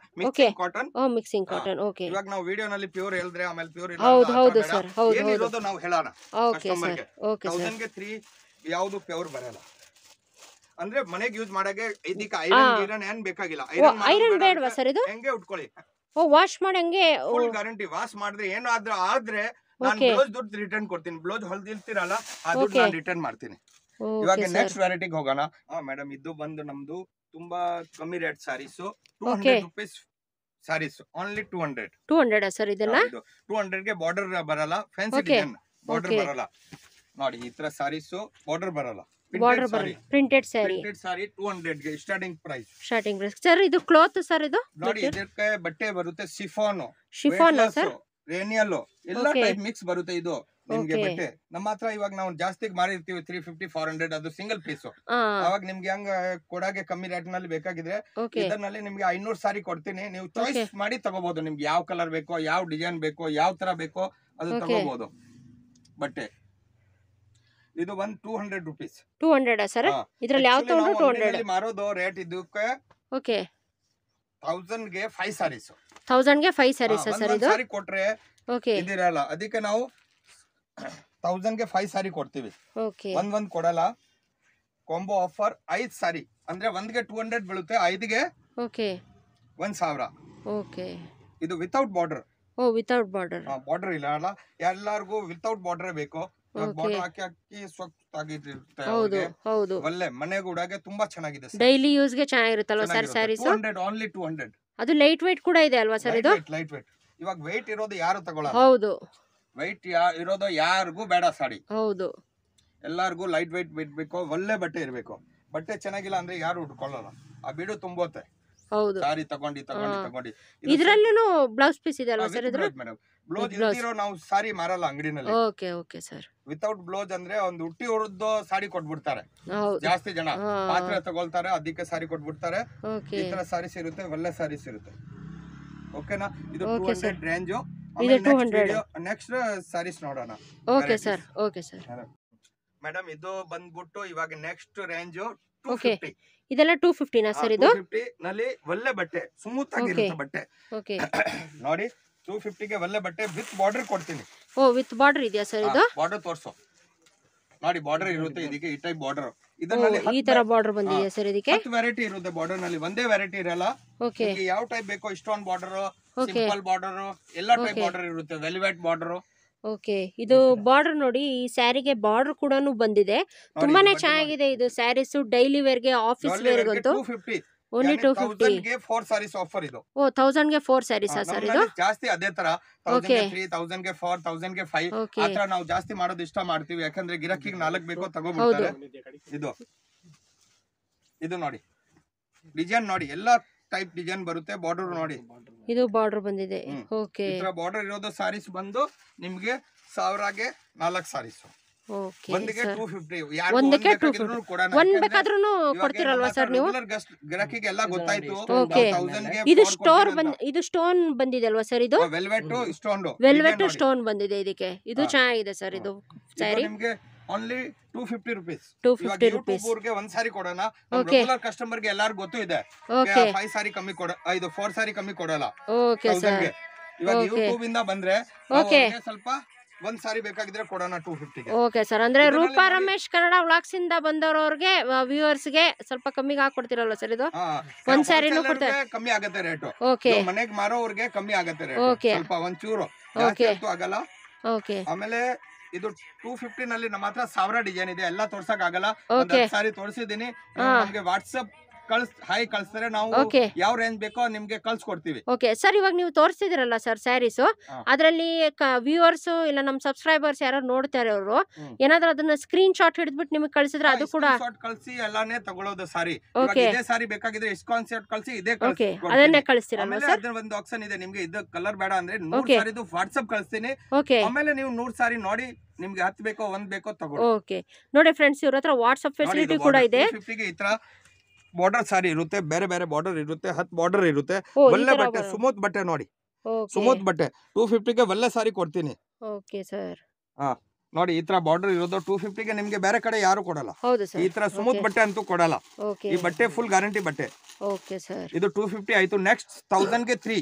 ಕಾಟನ್ ಓ ಮಿಕ್ಸಿಂಗ್ ಕಾಟನ್ ಓಕೆ ಇವಾಗ ನಾವು ವಿಡಿಯೋನಲ್ಲಿ ಪ್ಯೂರ್ ಹೇಳಿದ್ರೆ ಆಮೇಲೆ ಪ್ಯೂರ್ ಇಲ್ಲ ಹೌದು ಹೌದು ಸರ್ ಹೌದು ಹೌದು ಇರೋದು ನಾವು ಹೇಳೋಣ ಓಕೆ ಸರ್ ಓಕೆ ಸರ್ 1000 ಗೆ 3 ಯಾವುದು ಪ್ಯೂರ್ ಬರಲ್ಲ ಅಂದ್ರೆ ಮನೆಗೆ ಯೂಸ್ ಮಾಡಕ್ಕೆ ಇದಕ್ಕೆ ಐರನ್ ಗಿರನ್ ಏನ್ ಬೇಕಾಗಿಲ್ಲ ಐರನ್ ಐರನ್ ಬೇಡವಾ ಸರ್ ಇದು ಹೆಂಗೆ ಉಟ್ಕೊಳ್ಳಿ ಓ ವಾಶ್ ಮಾಡಂಗೆ ಫುಲ್ ಗ್ಯಾರಂಟಿ ವಾಶ್ ಮಾಡಿದ್ರೆ ಏನು ಆದ್ರೆ ಆದ್ರೆ ನಾನು ಬ್ಲೌಸ್ ದುಡ್ಡು ರಿಟರ್ನ್ ಕೊಡ್ತೀನಿ ಬ್ಲೌಸ್ ಹೊಲ್ದಿರ್ತೀರಲ್ಲ ಆ ದುಡ್ಡು ರಿಟರ್ನ್ ಮಾಡ್ತೀನಿ ಇವಾಗ ನೆಕ್ಸ್ಟ್ ವೆರೈಟಿಗೆ ಹೋಗೋಣ ಹಾ ಮೇಡಮ್ ಇದು ಬಂದು ನಮ್ದು ತುಂಬಾ ಕಮ್ಮಿ rate saris two hundred rupees saris only two hundred two hundred sir ಇದೆಲ್ಲ ಟೂ ಹಂಡ್ರೆಡ್ಗೆ ಬಾರ್ಡರ್ ಬರಲ್ಲ ಫ್ಯಾನ್ಸಿ ಡಿಸೈನ್ ಬಾರ್ಡರ್ ಬರಲ್ಲ ನೋಡಿ ಈ ತರ ಸಾರೀಸ್ ಬಾರ್ಡರ್ ಬರಲ್ಲ ಬಾರ್ಡರ್ ಬರುತ್ತೆ ಪ್ರಿಂಟೆಡ್ ಸ್ಯಾರಿ ಪ್ರಿಂಟೆಡ್ ಸ್ಯಾರಿ 200 ಗೆ starting price starting price sir ಇದು ಕ್ಲಾತ್ ಸರ್ ಇದು ನೋಡಿ ಇದಕ್ಕೆ ಬಟ್ಟೆ ಬರುತ್ತೆ ಸಿಫಾನ್ ಶಿಫಾನ್ ಸರ್ ರೇನಿಯಲ್ ಎಲ್ಲಾ ಟೈಪ್ ಮಿಕ್ಸ್ ಬರುತ್ತೆ ಇದು ನಿಮ್ಗೆ ಬಟ್ಟೆ ನಮ್ಮ ಹತ್ರ ಇವಾಗ ನಾವು ಜಾಸ್ತಿ ಮಾರಿರ್ತೀವಿ ತ್ರೀ ಫಿಫ್ಟಿ ಫೋರ್ ಹಂಡ್ರೆಡ್ ಅದು ಸಿಂಗಲ್ ಪೀಸ್ ಅವಾಗ ನಿಮ್ಗೆ ಹಂಗ ಕೊಡಾಗೆ ಕಮ್ಮಿ ರೇಟ್ ನಲ್ಲಿ ಬೇಕಾಗಿದ್ರೆ ಇದರಲ್ಲಿ ನಿಮ್ಗೆ ಐನೂರು ಸಾರಿ ಕೊಡ್ತೀನಿ ನೀವು ಚಾಯ್ಸ್ ಮಾಡಿ ತಗೋಬಹುದು ನಿಮ್ಗೆ ಯಾವ ಕಲರ್ ಬೇಕೋ ಯಾವ ಡಿಸೈನ್ ಬೇಕೋ ಯಾವ ತರ ಬೇಕೋ ಅದು ತಗೋಬಹುದು ಬಟ್ಟೆ ಇದು one two hundred rupees two hundred sir ಇದ್ರಲ್ಲಿ ಯಾವ ತಗೊಂಡ್ರು ಟೂ ಹಂಡ್ರೆಡ್ ಮಾರೋದು ರೇಟ್ ಇದಕ್ಕೆ ಓಕೆ ಥೌಸಂಡ್ ಗೆ ಫೈವ್ ಸಾರೀಸ್ ಥೌಸಂಡ್ ಗೆ ಫೈವ್ ಸಾರೀಸ್ ಸರ್ ಇದು ಸಾರಿ ಕೊಟ್ರೆ ಓಕೆ ಇದಿರಲ್ಲ ಅದಕ್ಕೆ ನಾವು ಥೌಸಂಡ್ ಗೆ ಫೈವ್ ಸಾರಿ ಕೊಡ್ತೀವಿ ಓಕೆ ಒಂದ್ ಒಂದ್ ಕೊಡಲ್ಲ ಕಾಂಬೋ ಆಫರ್ ಐದ್ ಸಾರಿ ಅಂದ್ರೆ ಗೆ ಟೂ ಹಂಡ್ರೆಡ್ ಬೀಳುತ್ತೆ ಐದ್ಗೆ ಓಕೆ ಒಂದ್ ಸಾವಿರ ಓಕೆ ಇದು ವಿತೌಟ್ ಬಾರ್ಡರ್ ಓ ವಿತೌಟ್ ಬಾರ್ಡರ್ ಬಾರ್ಡರ್ ಇಲ್ಲ ಅಲ್ಲ ಎಲ್ಲರಿಗೂ ವಿತೌಟ್ ಬಾರ್ಡರ್ ಬೇಕು ಬಾಟಲ್ ಹಾಕಿ ಹಾಕಿ ಸ್ವಚ್ಛ ಆಗಿದ್ರೆ ಹೌದು ಹೌದು ಒಳ್ಳೆ ಮನೆಗೆ ಉಡಾಗೆ ತುಂಬಾ ಚೆನ್ನಾಗಿದೆ ಡೈಲಿ ಯೂಸ್ ಗೆ ಚೆನ್ನಾಗಿರುತ್ತಲ್ವಾ ಸರ್ ಸ್ಯಾರೀಸ್ 200 ಓನ್ಲಿ 200 ಅದು ಲೈಟ್ weight ಕೂಡ ಇದೆ ಅಲ್ವಾ ಸರ್ ಇದು ಲೈಟ್ weight ಇವಾಗ weight ಇರೋದು ಯಾರು ತಗೊಳ್ಳಲ್ಲ ಹೌದು weight ಇರೋದು ಯಾರಿಗೂ ಬೇಡ ಸಾಡಿ ಹೌದು ಎಲ್ಲಾರ್ಗೂ ಲೈಟ್ weight ಬಿಡಬೇಕು ಒಳ್ಳೆ ಬಟ್ಟೆ ಇರಬೇಕು ಬಟ್ಟೆ ಚೆನ್ನಾಗಿಲ್ಲ ಅಂದ್ರೆ ಯಾರು ಉಟ್ಕೊಳ್ಳಲ್ಲ ಆ ಬಿಡು ತುಂಬುತ್ತೆ ಹೌದು ಸಾರಿ ತಗೊಂಡಿ ತಗೊಂಡಿ ತಗೊಂಡಿ ಬ್ಲೌಸ್ ಪೀಸ್ ಇದೆ ಅಲ್ವಾ ಸರ್ ಮೇಡಮ್ ಬ್ಲೌಸ್ ಇದ್ದಿರೋ ನಾವು ಸಾರಿ ಮಾರಲ್ಲ ಅಂಗಡಿನಲ್ಲಿ okay okay sir without blouse ಅಂದ್ರೆ ಒಂದು ಹುಟ್ಟಿ ಹೊರದ್ದು ಸಾರಿ ಕೊಟ್ಬಿಡ್ತಾರೆ ಜಾಸ್ತಿ ಜನ ಪಾತ್ರೆ ತಗೊಳ್ತಾರೆ ಅದಕ್ಕೆ ಸಾರಿ ಕೊಟ್ಬಿಡ್ತಾರೆ ಈ ತರ ಸಾರಿಸ್ ಇರುತ್ತೆ ಒಳ್ಳೆ ಸಾರೀಸ್ ಇರುತ್ತೆ ಓಕೆನಾ ಇದು ಟೂ ಹಂಡ್ರೆಡ್ ರೇಂಜು ಇದು ಟೂ ಹಂಡ್ರೆಡ್ ನೆಕ್ಸ್ಟ್ ಸಾರೀಸ್ ನೋಡೋಣ okay sir okay sir madam ಇದು ಬಂದ್ಬಿಟ್ಟು ಇವಾಗ ನೆಕ್ಸ್ಟ್ ರೇಂಜ್ ಟೂ ಫಿಫ್ಟಿ ಇದೆಲ್ಲ ಟೂ ಫಿಫ್ಟಿನಾ ಸರ್ ಇದು ಒಳ್ಳೆ ಬಟ್ಟೆ ಸ್ಮೂತ್ ಆಗಿರುತ್ತೆ ಬಟ್ಟೆ ನೋಡಿ ಟೂ ಫಿಫ್ಟಿಗೆ ಒಳ್ಳೆ ಬಟ್ಟೆ ವಿತ್ ಬಾರ್ಡರ್ ಕೊಡ್ತೀನಿ ಓ ವಿತ್ ಬಾರ್ಡರ್ ಇದೆಯಾ ಸರ್ ಇದು ಬಾರ್ಡರ್ ತೋರಿಸೋ ನೋಡಿ ಬಾರ್ಡರ್ ಇರುತ್ತೆ ಇದಕ್ಕೆ ಈ ಟೈಪ್ ಬಾರ್ಡರ್ ಇದರಲ್ಲಿ ಈ ತರ ಬಾರ್ಡರ್ ಬಂದಿದೆ ಸರ್ ಇದಕ್ಕೆ ವೆರೈಟಿ ಇರುತ್ತೆ ಬಾರ್ಡರ್ ನಲ್ಲಿ ಒಂದೇ ವೆರೈಟಿ ಇರಲ್ಲ ಓಕೆ ಯಾವ ಟೈಪ್ ಬೇಕೋ ಇಷ್ಟೊಂದು ಬಾರ್ಡರ್ ಸಿಂಪಲ್ ಬಾರ್ಡರ್ ಎಲ್ಲಾ ಟೈಪ್ ಬಾರ್ಡರ್ ಇರುತ್ತೆ ವೆಲ್ವೆಟ್ ಬಾರ್ಡರ್ ಓಕೆ ಇದು ಬಾರ್ಡರ್ ನೋಡಿ ಈ ಸ್ಯಾರಿಗೆ ಬಾರ್ಡರ್ ಕೂಡ ಬಂದಿದೆ ತುಂಬಾನೇ ಚೆನ್ನಾಗಿದೆ ಇದು ಸ್ಯಾರೀಸ್ ಡೈಲಿ ವೇರ್ಗೆ ಆಫೀಸ್ ವೇರ್ಗಂತೂ only two fifty four saris offer ಇದು ಓ ತೌಸಂಡ್ ಗೆ ಫೋರ್ ಸ್ಯಾರೀಸ್ ಸರ್ ಇದು ಜಾಸ್ತಿ ಅದೇ ತರ ತ್ರೀ ತೌಸಂಡ್ ಗೆ ಫೋರ್ ತೌಸಂಡ್ ಗೆ ಫೈವ್ ಆತರ ನಾವು ಜಾಸ್ತಿ ಮಾಡೋದು ಇಷ್ಟ ಮಾಡ್ತೀವಿ ಯಾಕಂದ್ರೆ ಗಿರಾಕಿಗೆ ನಾಲ್ಕು ಬೇಕೋ ತಗೋಬಿಡ್ತಾರೆ ಇದು ಇದು ನೋಡಿ ಡಿಸೈನ್ ನೋಡಿ ಎಲ್ಲಾ ಟೈಪ್ ಡಿಸೈನ್ ಬರುತ್ತೆ ಬಾರ್ಡರ್ ನೋಡಿ ಇದು ಬಾರ್ಡರ್ ಬಂದಿದೆ ಓಕೆ ಬಾರ್ಡರ್ ಸಾರೀಸ್ ಬಂದು ನಿಮ್ಗೆ ಸಾವಿರಾಗೆ ನಾಲ್ಕು ಸಾರೀಸ್ ಒಂದಕ್ಕೆ ಒಂದ್ ಬೇಕಾದ್ರೂ ಕೊಡ್ತಿರಲ್ವಾ ಸರ್ ನೀವು ಗಿರಾಕಿಗೆ ಎಲ್ಲ ಗೊತ್ತಾಯ್ತು ಇದು ಸ್ಟೋರ್ ಬಂದ್ ಇದು ಸ್ಟೋನ್ ಬಂದಿದೆ ಅಲ್ವಾ ಸರ್ ಇದು ವೆಲ್ವೆಟ್ ಸ್ಟೋನ್ ವೆಲ್ವೆಟ್ ಸ್ಟೋನ್ ಬಂದಿದೆ ಇದಕ್ಕೆ ಇದು ಚೆನ್ನಾಗಿದೆ ಸರ್ ಇದು sari only two fifty rupees two fifty ಗೆ ಒಂದ್ ಸಾರಿ ಕೊಡೋಣ ರೆಗ್ಯುಲರ್ ಕಸ್ಟಮರ್ ಗೆ ಎಲ್ಲಾರು ಗೊತ್ತು ಇದೆ ಫೈವ್ ಸಾರಿ ಕಮ್ಮಿ ಕೊಡ ಇದು ಫೋರ್ ಸಾರಿ ಕಮ್ಮಿ ಕೊಡಲ್ಲ ಇವಾಗ ಯೂಟ್ಯೂಬ್ ಇಂದ ಬಂದ್ರೆ ಸ್ವಲ್ಪ ಒಂದ್ ಸಾರಿ ಬೇಕಾಗಿದ್ರೆ ಕೊಡೋಣ ಟೂ ಫಿಫ್ಟಿ ಓಕೆ ಸರ್ ಅಂದ್ರೆ ರೂಪಾ ರಮೇಶ್ ಕನ್ನಡ ವ್ಲಾಗ್ಸ್ ಇಂದ ಬಂದವರವ್ರಿಗೆ ವ್ಯೂವರ್ಸ್ ಗೆ ಸ್ವಲ್ಪ ಕಮ್ಮಿಗೆ ಹಾಕೊಡ್ತಿರಲ್ಲ ಸರ್ ಇದು ಒಂದ್ ಸಾರಿನೂ ಕೊಡ್ತಾರೆ ಕಮ್ಮಿ ಆಗತ್ತೆ ರೇಟ್ ಓಕೆ ಮನೆಗೆ ಮಾರೋರ್ಗೆ ಕಮ್ಮಿ ಆಗತ್ತೆ ರೇಟ್ ಸ್ವಲ್ಪ ಒಂಚೂರು ಜಾಸ್ತಿ ಆಗಲ್ಲ ಓಕೆ ಆಮೇಲೆ ಇದು ಟೂ ಫಿಫ್ಟಿ ನಲ್ಲಿ ನಮ್ಮ ಹತ್ರ ಸಾವಿರ ಡಿಸೈನ್ ಇದೆ ಎಲ್ಲ ತೋರ್ಸಕ್ ಆಗಲ್ಲ ಸಾರಿ ತೋರಿಸಿದೀನಿ ನಮ್ಗೆ ವಾಟ್ಸ್ಆಪ್ ಕಳ್ಸ್ ಹಾಯ್ ಕಳ್ಸ್ತಾರೆ ನಾವು ಓಕೆ ಯಾವ ರೇಂಜ್ ಬೇಕೋ ನಿಮ್ಗೆ ಕಳ್ಸ್ಕೊಡ್ತೀವಿ ಓಕೆ ಸರ್ ಇವಾಗ ನೀವು ತೋರಿಸಿದ್ರಲ್ಲ ಸರ್ ಸ್ಯಾರೀಸು ಅದರಲ್ಲಿ ವ್ಯೂವರ್ಸ್ ಇಲ್ಲ ನಮ್ಮ ಸಬ್ಸ್ಕ್ರೈಬರ್ಸ್ ಯಾರು ನೋಡ್ತಾರೆ ಅವರು ಏನಾದ್ರೂ ಅದನ್ನ ಸ್ಕ್ರೀನ್ ಶಾಟ್ ಹಿಡಿದ್ಬಿಟ್ಟು ನಿಮಗೆ ಕಳಿಸಿದ್ರೆ ಅದು ಕೂಡ ಕಳಿಸಿ ಎಲ್ಲಾನೇ ತಗೊಳ್ಳೋದು ಸಾರಿ ಓಕೆ ಇದೇ ಸಾರಿ ಬೇಕಾಗಿದ್ರೆ ಇಸ್ಕಾನ್ ಕಾನ್ಸೆಪ್ಟ್ ಕಳಿಸಿ ಇದೇ ಓಕೆ ಅದನ್ನೇ ಕಳಿಸ್ತೀರಲ್ಲ ಅದ್ರ ಒಂದು ಆಪ್ಷನ್ ಇದೆ ನಿಮ್ಗೆ ಇದು ಕಲರ್ ಬೇಡ ಅಂದ್ರೆ ಸಾರಿ ಸಾರಿದು ವಾಟ್ಸ್ಆಪ್ ಕಳಿಸ್ತೀನಿ ಓಕೆ ಆಮೇಲೆ ನೀವು ನೂರ್ ಸಾರಿ ನೋಡಿ ನಿಮ್ಗೆ ಹತ್ತು ಬೇಕೋ ಒಂದ್ ಬೇಕೋ ತಗೋ ಓಕೆ ನೋಡಿ ಫ್ರೆಂಡ್ಸ್ ಇವ್ರ ಹತ್ರ ವಾಟ್ಸ್ಆಪ್ ಫೆಸಿಲಿಟಿ ಕೂಡ ಇದೆ ಬಾರ್ಡರ್ ಸಾರಿ ಇರುತ್ತೆ ಬೇರೆ ಬೇರೆ ಬಾರ್ಡರ್ ಇರುತ್ತೆ ಹತ್ತು ಬಾರ್ಡರ್ ಇರುತ್ತೆ ಒಳ್ಳೆ ಬಟ್ಟೆ ಸುಮೋತ್ ಬಟ್ಟೆ ನೋಡಿ ಸುಮೋತ್ ಬಟ್ಟೆ ಟೂ ಫಿಫ್ಟಿಗೆ ಒಳ್ಳೆ ಸಾರಿ ಕೊಡ್ತೀನಿ ಸರ್ ಹಾ ನೋಡಿ ಈ ತರ ಬಾರ್ಡರ್ ಇರೋದು ಟೂ ಫಿಫ್ಟಿಗೆ ನಿಮ್ಗೆ ಬೇರೆ ಕಡೆ ಯಾರು ಕೊಡಲ್ಲ ಈ ತರ ಸುಮೂತ್ ಬಟ್ಟೆ ಅಂತೂ ಕೊಡಲ್ಲ ಈ ಬಟ್ಟೆ ಫುಲ್ ಗ್ಯಾರಂಟಿ ಬಟ್ಟೆ ಇದು ಟೂ ಫಿಫ್ಟಿ ಆಯ್ತು ನೆಕ್ಸ್ಟ್ ತೌಸಂಡ್ ಗೆ ತ್ರೀ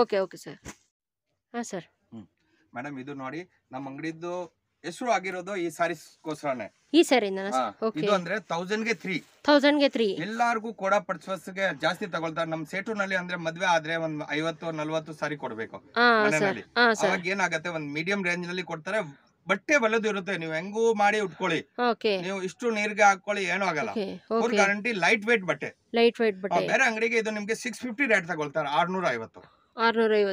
ಓಕೆ ಸರ್ ಹಾ ಮೇಡಮ್ ಇದು ನೋಡಿ ನಮ್ಮ ಅಂಗಡಿದ್ದು ಹೆಸರು ಆಗಿರೋದು ಈ ಸ್ಯಾರೀಸ್ಗೋಸ್ಕರನೇ ಈ ಸರಿ ಇದು ಅಂದ್ರೆ ತೌಸಂಡ್ ಗೆ ತ್ರೀ ತೌಸಂಡ್ ಗೆ ತ್ರೀ ಎಲ್ಲಾರ್ಗೂ ಕೂಡ ಪರ್ಚಸ್ಗೆ ಜಾಸ್ತಿ ತಗೊಳ್ತಾರೆ ನಮ್ ಸೇಟುನಲ್ಲಿ ಅಂದ್ರೆ ಮದ್ವೆ ಆದ್ರೆ ಒಂದ್ ಐವತ್ತು ನಲ್ವತ್ತು ಸಾರಿ ಕೊಡ್ಬೇಕು ಮನೆಯಲ್ಲಿ ಅವಾಗ ಏನಾಗತ್ತೆ ಒಂದ್ ಮೀಡಿಯಂ ರೇಂಜ್ ನಲ್ಲಿ ಕೊಡ್ತಾರೆ ಬಟ್ಟೆ ಬಲದು ಇರುತ್ತೆ ನೀವು ಹೆಂಗೂ ಮಾಡಿ ಉಟ್ಕೊಳ್ಳಿ ನೀವು ಇಷ್ಟು ನೀರ್ಗೆ ಹಾಕೊಳ್ಳಿ ಏನು ಆಗಲ್ಲ ಅವ್ರ ಗ್ಯಾರಂಟಿ ಲೈಟ್ ವೇಟ್ ಬಟ್ಟೆ ಲೈಟ್ ವೇಟ್ ಬಟ್ಟೆ ಬೇರೆ ಅಂಗಡಿಗೆ ಇದು ನಿಮ್ಗೆ ಸಿಕ್ಸ್ ಫಿಫ್ಟಿ ರೇಟ್ ತಗೊಳ್ತಾರೆ ಆರ್ನೂರ ಐವತ್ತು ಆರ್ನೂರ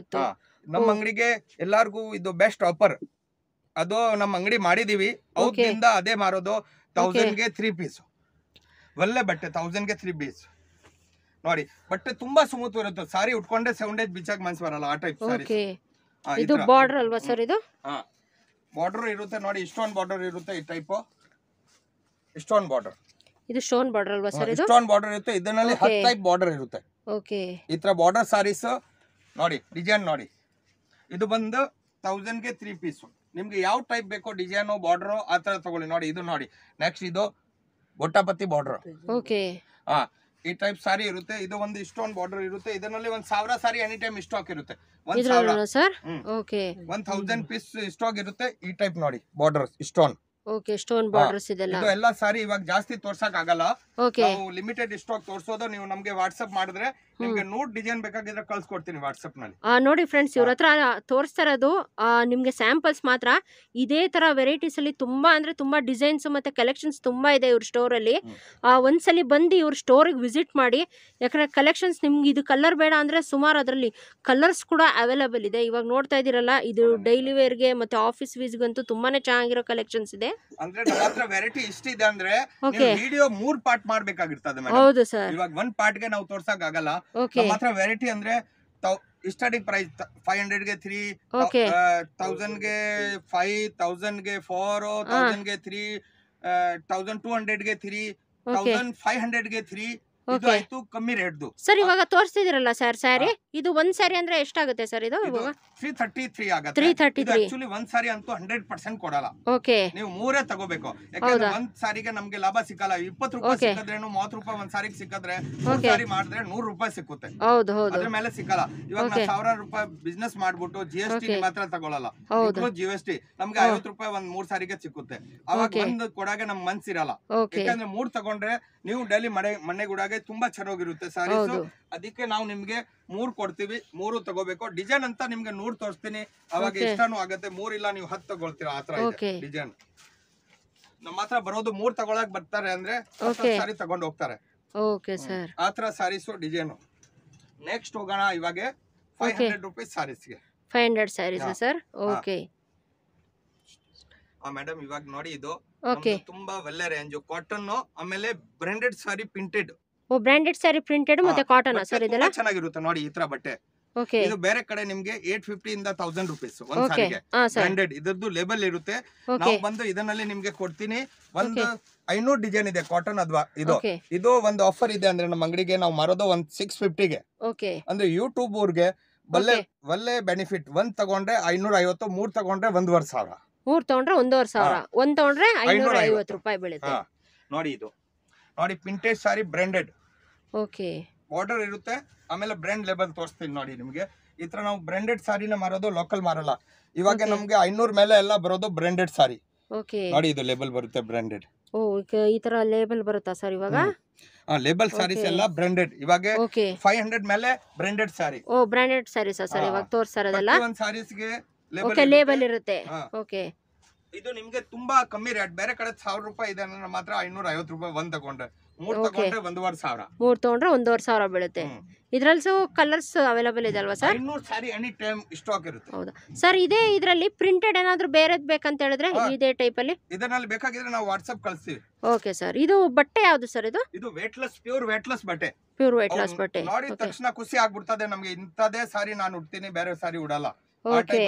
ನಮ್ಮ ಅಂಗಡಿಗೆ ಎಲ್ಲಾರ್ಗೂ ಇದು ಬೆಸ್ಟ್ ಆಫರ್ ಅದು ನಮ್ಮ ಅಂಗಡಿ ಮಾಡಿದೀವಿ ಅವ್ರಿಂದ ಅದೇ ಮಾರೋದು ತೌಸಂಡ್ಗೆ ತ್ರೀ ಪೀಸ್ ಒಳ್ಳೆ ಬಟ್ಟೆ ತೌಸಂಡ್ಗೆ ತ್ರೀ ಪೀಸ್ ನೋಡಿ ಬಟ್ಟೆ ತುಂಬಾ ಸ್ಮೂತ್ ಇರುತ್ತೆ ಸಾರಿ ಉಟ್ಕೊಂಡೆ ಸೆವೆನ್ ಡೇಸ್ ಬಿಚ್ಚಾಗ ಬರಲ್ಲ ಆ ಟೈಪ್ ಸಾರಿ ಇದು ಬಾರ್ಡರ್ ಅಲ್ವಾ ಸರ್ ಇದು ಹಾ ಬಾರ್ಡರ್ ಇರುತ್ತೆ ನೋಡಿ ಇಷ್ಟೊಂದು ಬಾರ್ಡರ್ ಇರುತ್ತೆ ಈ ಟೈಪ್ ಇಷ್ಟೊಂದು ಬಾರ್ಡರ್ ಇದು ಸ್ಟೋನ್ ಬಾರ್ಡರ್ ಅಲ್ವಾ ಸರ್ ಇದು ಸ್ಟೋನ್ ಬಾರ್ಡರ್ ಇರುತ್ತೆ ಇದನಲ್ಲಿ ಹತ್ತು ಟೈಪ್ ಬಾರ್ಡರ್ ಇರುತ್ತೆ ಓಕೆ ಈ ತರ ಬಾರ್ಡರ್ ಸಾರೀಸ್ ನೋಡಿ ಡಿಸೈನ್ ನೋಡಿ ಇದು ಬಂದು ತೌಸಂಡ್ಗೆ ತ್ರೀ ಪೀಸು ನಿಮ್ಗೆ ಯಾವ ಟೈಪ್ ಬೇಕೋ ಡಿಸೈನು ಬಾರ್ಡರ್ ಆ ತರ ತಗೊಳ್ಳಿ ನೋಡಿ ಇದು ನೋಡಿ ನೆಕ್ಸ್ಟ್ ಇದು ಬೊಟ್ಟಾಪತ್ತಿ ಬಾರ್ಡರ್ ಓಕೆ ಈ ಟೈಪ್ ಸಾರಿ ಇರುತ್ತೆ ಇದು ಒಂದು ಇಷ್ಟೊಂದು ಬಾರ್ಡರ್ ಇರುತ್ತೆ ಇದರಲ್ಲಿ ಒಂದ್ ಸಾವಿರ ಸಾರಿ ಎನಿ ಟೈಮ್ ಸ್ಟಾಕ್ ಇರುತ್ತೆ ಒಂದ್ ಥೌಸಂಡ್ ಪೀಸ್ ಸ್ಟಾಕ್ ಇರುತ್ತೆ ಈ ಟೈಪ್ ನೋಡಿ border stone okay stone borders ಇದೆಲ್ಲ ಇದು ಎಲ್ಲ ಸಾರಿ ಇವಾಗ ಜಾಸ್ತಿ ತೋರ್ಸಕ್ ಆಗಲ್ಲ ಲಿಮಿಟೆಡ್ ಸ್ಟಾಕ್ ತೋರ್ಸೋದು ನೀವು ನಮಗೆ ವಾಟ್ಸ್ಆಪ್ ಮಾಡಿದ್ರೆ ನಿಮ್ಗೆ ನೋಟ್ ಡಿಸೈನ್ ಬೇಕಾಗಿದ್ರೆ ಕಳ್ಸಿಕೊಡ್ತೀನಿ ವಾಟ್ಸ್ಆಪ್ ನಲ್ಲಿ ನೋಡಿ ಫ್ರೆಂಡ್ಸ್ ಇವ್ರ ಹತ್ರ ತೋರಿಸ್ತಾ ಇರೋದು ನಿಮ್ಗೆ ಸ್ಯಾಂಪಲ್ಸ್ ಮಾತ್ರ ಇದೇ ತರ ವೆರೈಟೀಸ್ ಅಲ್ಲಿ ತುಂಬಾ ಅಂದ್ರೆ ತುಂಬಾ ಡಿಸೈನ್ಸ್ ಮತ್ತೆ ಕಲೆಕ್ಷನ್ಸ್ ತುಂಬಾ ಇದೆ ಇವ್ರ ಸ್ಟೋರ್ ಅಲ್ಲಿ ಒಂದ್ಸಲಿ ಬಂದು ಇವ್ರ ಸ್ಟೋರ್ ವಿಸಿಟ್ ಮಾಡಿ ಯಾಕಂದ್ರೆ ಕಲೆಕ್ಷನ್ಸ್ ನಿಮ್ಗೆ ಇದು ಕಲರ್ ಬೇಡ ಅಂದ್ರೆ ಸುಮಾರು ಅದರಲ್ಲಿ ಕಲರ್ಸ್ ಕೂಡ ಅವೈಲಬಲ್ ಇದೆ ಇವಾಗ ನೋಡ್ತಾ ಇದೀರಲ್ಲ ಇದು ಡೈಲಿ ಗೆ ಮತ್ತೆ ಆಫೀಸ್ ಗಂತೂ ತುಂಬಾನೇ ಚೆನ್ನಾಗಿರೋ ಕಲೆಕ್ಷನ್ಸ್ ಇದೆ ಅಂದ್ರೆ ಹತ್ರ ವೆರೈಟಿ ಅಂದ್ರೆ ವಿಡಿಯೋ ಮೂರ್ ಪಾರ್ಟ್ ಮಾಡ್ಬೇಕಾಗಿರ್ತದೆ ಹೌದು ಸರ್ ಇವಾಗ ಒಂದ್ ಗೆ ನಾವು ತೋರ್ಸಕ್ ಆಗಲ್ಲ ನಮ್ಮ ಹತ್ರ ವೆರೈಟಿ ಅಂದ್ರೆ ಸ್ಟಾರ್ಟಿಂಗ್ ಪ್ರೈಸ್ ಫೈವ್ ಹಂಡ್ರೆಡ್ ಗೆ ತ್ರೀ ತೌಸಂಡ್ ಗೆ ಫೈವ್ ತೌಸಂಡ್ ಗೆ ಫೋರ್ ತೌಸಂಡ್ ಗೆ ತ್ರೀ ತೌಸಂಡ್ ಟೂ ಹಂಡ್ರೆಡ್ ಗೆ ತ್ರೀ ತೌಸಂಡ್ ಫೈವ್ ಹಂಡ್ರೆಡ್ ಗೆ ತ್ರೀ ಇದು ಆಯ್ತು ಕಮ್ಮಿ ರೇಟ್ದು ಸರ್ ಇವಾಗ ತೋರಿಸ್ತಿದಿರಲ್ಲ ಸರ್ ಸ್ಯಾರಿ ಇದು ಒಂದ್ ಸ್ಯಾರಿ ಅಂದ್ರೆ ಎಷ್ಟಾಗುತ್ತೆ ಸರ್ ಇದು ತ್ರೀ ತರ್ಟಿ ತ್ರೀ ತ್ರೀ ಆಗುತ್ತೆ ತರ್ಟಿ ಆಕ್ಚುಲಿ ಒಂದ್ ಸಾರಿ ಅಂತೂ ಹಂಡ್ರೆಡ್ ಪರ್ಸೆಂಟ್ ಕೊಡಲ್ಲ ಓಕೆ ನೀವು ಮೂರೇ ತಗೋಬೇಕು ಯಾಕಂದ್ರೆ ಒಂದ್ ಸಾರಿಗೆ ನಮ್ಗೆ ಲಾಭ ಸಿಕ್ಕಲ್ಲ ಇಪ್ಪತ್ ರೂಪಾಯಿ Okay. ಮೂವತ್ ರೂಪಾಯಿ ಒಂದ್ ಸಾರಿಗೆ ಸಿಕ್ಕಿದ್ರೆ ಸಾರಿ ಮಾಡಿದ್ರೆ ನೂರು ರೂಪಾಯಿ ಸಿಕ್ಕುತ್ತೆ ಹೌದು ಹೌದು ಅದ್ರ ಮೇಲೆ ಸಿಕ್ಕಲ್ಲ ಇವಾಗ ಸಾವಿರ ನಾವು ರೂಪಾಯಿ ಬಿಸ್ನೆಸ್ ಮಾಡ್ಬಿಟ್ಟು ಜಿ ಎಸ್ ಟಿ ಮಾತ್ರ ತಗೊಳಲ್ಲ ಹೌದು. ಜಿ ಎಸ್ ಟಿ ನಮ್ಗೆ ಐವತ್ ರೂಪಾಯಿ ಒಂದ್ ಮೂರ್ ಸಾರಿಗೆ ಸಿಕ್ಕುತ್ತೆ ಅವಾಗ Okay. ಒಂದ್ ಕೊಡಾಗ ನಮ್ ಮನ್ಸಿರಲ್ಲ ಯಾಕಂದ್ರೆ ಮೂರ್ ತಗೊಂಡ್ರೆ ನೀವು ಡೈಲಿ ಮನೆ ಮನೆಗೂಡಾಗ ತುಂಬಾ ಚೆನ್ನಾಗಿರುತ್ತೆ ಸ್ಯಾರೀಸ್ ಅದಕ್ಕೆ ನಾವು ನಿಮ್ಗೆ ಮೂರ್ ಕೊಡ್ತೀವಿ ಮೂರು ತಗೋಬೇಕು ಡಿಸೈನ್ ಅಂತ ನಿಮ್ಗೆ ನೂರ್ ತೋರಿಸ್ತೀನಿ ಅವಾಗ ಇಷ್ಟನೂ ಆಗತ್ತೆ ಮೂರ್ ಇಲ್ಲ ನೀವು ಹತ್ತು ತಗೊಳ್ತೀರಾ ಆತರ ಇದೆ ಡಿಸೈನ್ ನಮ್ಮ ಹತ್ರ ಬರೋದು ಮೂರ್ ತಗೊಳಕ್ ಬರ್ತಾರೆ ಅಂದ್ರೆ ಸಾರಿ ತಗೊಂಡ್ ಹೋಗ್ತಾರೆ ಓಕೆ ಸರ್ ಆತರ ಸಾರೀಸು ಡಿಸೈನು ನೆಕ್ಸ್ಟ್ ಹೋಗೋಣ ಇವಾಗ ಫೈವ್ ಹಂಡ್ರೆಡ್ ರುಪೀಸ್ ಸಾರೀಸ್ಗೆ five hundred saris sir okay madam ಇವಾಗ ನೋಡಿ ಇದು ತುಂಬಾ ಒಳ್ಳೆ ರೇಂಜ್ ಕಾಟನ್ ಆಮೇಲೆ ಬ್ರಾಂಡೆಡ್ ಸಾರಿ ಪ್ರಿಂಟೆಡ್ ಓ ಬ್ರಾಂಡೆಡ್ ಸ್ಯಾರಿ ಪ್ರಿಂಟೆಡ್ ಮತ್ತೆ ಕಾಟನ್ ಸರ್ ಇದೆಲ್ಲ ಚೆನ್ನಾಗಿರುತ್ತೆ ನೋಡಿ ಈ ತರ ಬಟ್ಟೆ ಓಕೆ ಇದು ಬೇರೆ ಕಡೆ ನಿಮಗೆ 850 ಇಂದ 1000 ರೂಪೀಸ್ ಒಂದು ಸಾರಿಗೆ ಬ್ರಾಂಡೆಡ್ ಇದರದು ಲೇಬಲ್ ಇರುತ್ತೆ ನಾವು ಬಂದು ಇದನ್ನಲ್ಲಿ ನಿಮಗೆ ಕೊಡ್ತೀನಿ ಒಂದು 500 ಡಿಸೈನ್ ಇದೆ ಕಾಟನ್ ಅಥವಾ ಇದು ಇದು ಒಂದು ಆಫರ್ ಇದೆ ಅಂದ್ರೆ ನಮ್ಮ ಅಂಗಡಿಗೆ ನಾವು ಮಾರೋದು ಒಂದ್ ಗೆ ಫಿಫ್ಟಿಗೆ ಅಂದ್ರೆ YouTube ಅವ್ರಿಗೆ ಒಳ್ಳೆ ಒಳ್ಳೆ ಬೆನಿಫಿಟ್ ಒಂದ್ ತಗೊಂಡ್ರೆ ಐನೂರ ಐವತ್ತು ಮೂರ್ ತಗೊಂಡ್ರೆ ಒಂದೂವರೆ ಸಾವಿರ ಮೂರ್ ತಗೊಂಡ್ರೆ ಒಂದೂವರೆ ಸಾವಿರ ಒಂದ್ ತಗೊಂಡ್ರೆ ಐನೂರ ಐವತ್ತು ರೂಪಾಯಿ ಬೀಳುತ್ತೆ ನೋಡಿ ಇದು ನೋಡಿ ಪಿಂಟೇಜ್ ಸಾರಿ ಬ್ರ್ಯಾಂಡೆಡ್ ಓಕೆ ಬಾರ್ಡರ್ ಇರುತ್ತೆ ಆಮೇಲೆ ಬ್ರ್ಯಾಂಡ್ ಲೇಬಲ್ ತೋರಿಸ್ತೀನಿ ನೋಡಿ ನಿಮಗೆ ಈ ತರ ನಾವು ಬ್ರ್ಯಾಂಡೆಡ್ ಸಾರಿನ ಮಾರೋದು ಲೋಕಲ್ ಮಾರಲ್ಲ ಇವಾಗ ನಮಗೆ 500 ಮೇಲೆ ಎಲ್ಲ ಬರೋದು ಬ್ರ್ಯಾಂಡೆಡ್ ಸಾರಿ ಓಕೆ ನೋಡಿ ಇದು ಲೇಬಲ್ ಬರುತ್ತೆ ಬ್ರ್ಯಾಂಡೆಡ್ ಓ ಈ ತರ ಲೇಬಲ್ ಬರುತ್ತಾ ಸರ್ ಇವಾಗ ಆ ಲೇಬಲ್ ಸಾರೀಸ್ ಎಲ್ಲ ಬ್ರ್ಯಾಂಡೆಡ್ ಇವಾಗ 500 ಮೇಲೆ ಬ್ರ್ಯಾಂಡೆಡ್ ಸಾರಿ ಓ ಬ್ರ್ಯಾಂಡೆಡ್ ಸಾರೀಸ್ ಸರ್ ಇವಾಗ ತೋರಿಸ್ತಾರದಲ್ಲ ಒಂದು ಸಾರೀಸ್ ಗೆ ಲೇಬಲ್ ಇರುತ್ತೆ ಓಕೆ ಇದು ನಿಮ್ಗೆ ತುಂಬಾ ಕಮ್ಮಿ ರೇಟ್ ಬೇರೆ ಕಡೆ ಸಾವಿರ ರೂಪಾಯಿ ಇದೆ ಅಂದ್ರೆ ಮಾತ್ರ ಐನೂರ ಐವತ್ತು ರೂಪಾಯಿ ಒಂದ್ ತಗೊಂಡ್ರೆ ಮೂರ್ ತಗೊಂಡ್ರೆ ಒಂದೂವರೆ ಸಾವಿರ ಮೂರ್ ತಗೊಂಡ್ರೆ ಒಂದೂವರೆ ಸಾವಿರ ಬೀಳುತ್ತೆ ಇದ್ರಲ್ಲಿ ಕಲರ್ಸ್ ಅವೈಲೇಬಲ್ ಇದೆ ಅಲ್ವಾ sir sari any time stock ಇರುತ್ತೆ ಹೌದಾ ಸರ್ ಇದೆ ಇದರಲ್ಲಿ ಪ್ರಿಂಟೆಡ್ ಏನಾದರೂ ಬೇರೆದ್ ಬೇಕಂತ ಹೇಳಿದ್ರೆ ಇದೇ ಟೈಪ್ ಅಲ್ಲಿ ಇದರಲ್ಲಿ ಬೇಕಾಗಿದ್ರೆ ನಾವು ವಾಟ್ಸ್ಆಪ್ ಕಳಿಸ್ತೀವಿ ಓಕೆ ಸರ್ ಇದು ಬಟ್ಟೆ ಯಾವ್ದು ಸರ್ ಇದು ಇದು ಲಾಸ್ ಪ್ಯೂರ್ ಲಾಸ್ ಬಟ್ಟೆ ಪ್ಯೂರ್ ಲಾಸ್ ಬಟ್ಟೆ ನೋಡಿದ ತಕ್ಷಣ ಖುಷಿ ಆಗ್ಬಿಡ್ತದೆ ನಮ್ಗೆ ಇಂಥದೇ ಸಾರಿ ನಾನು ಉಡ್ತೀನಿ ಬೇರೆ ಸಾರಿ ಉಡಲ್ಲ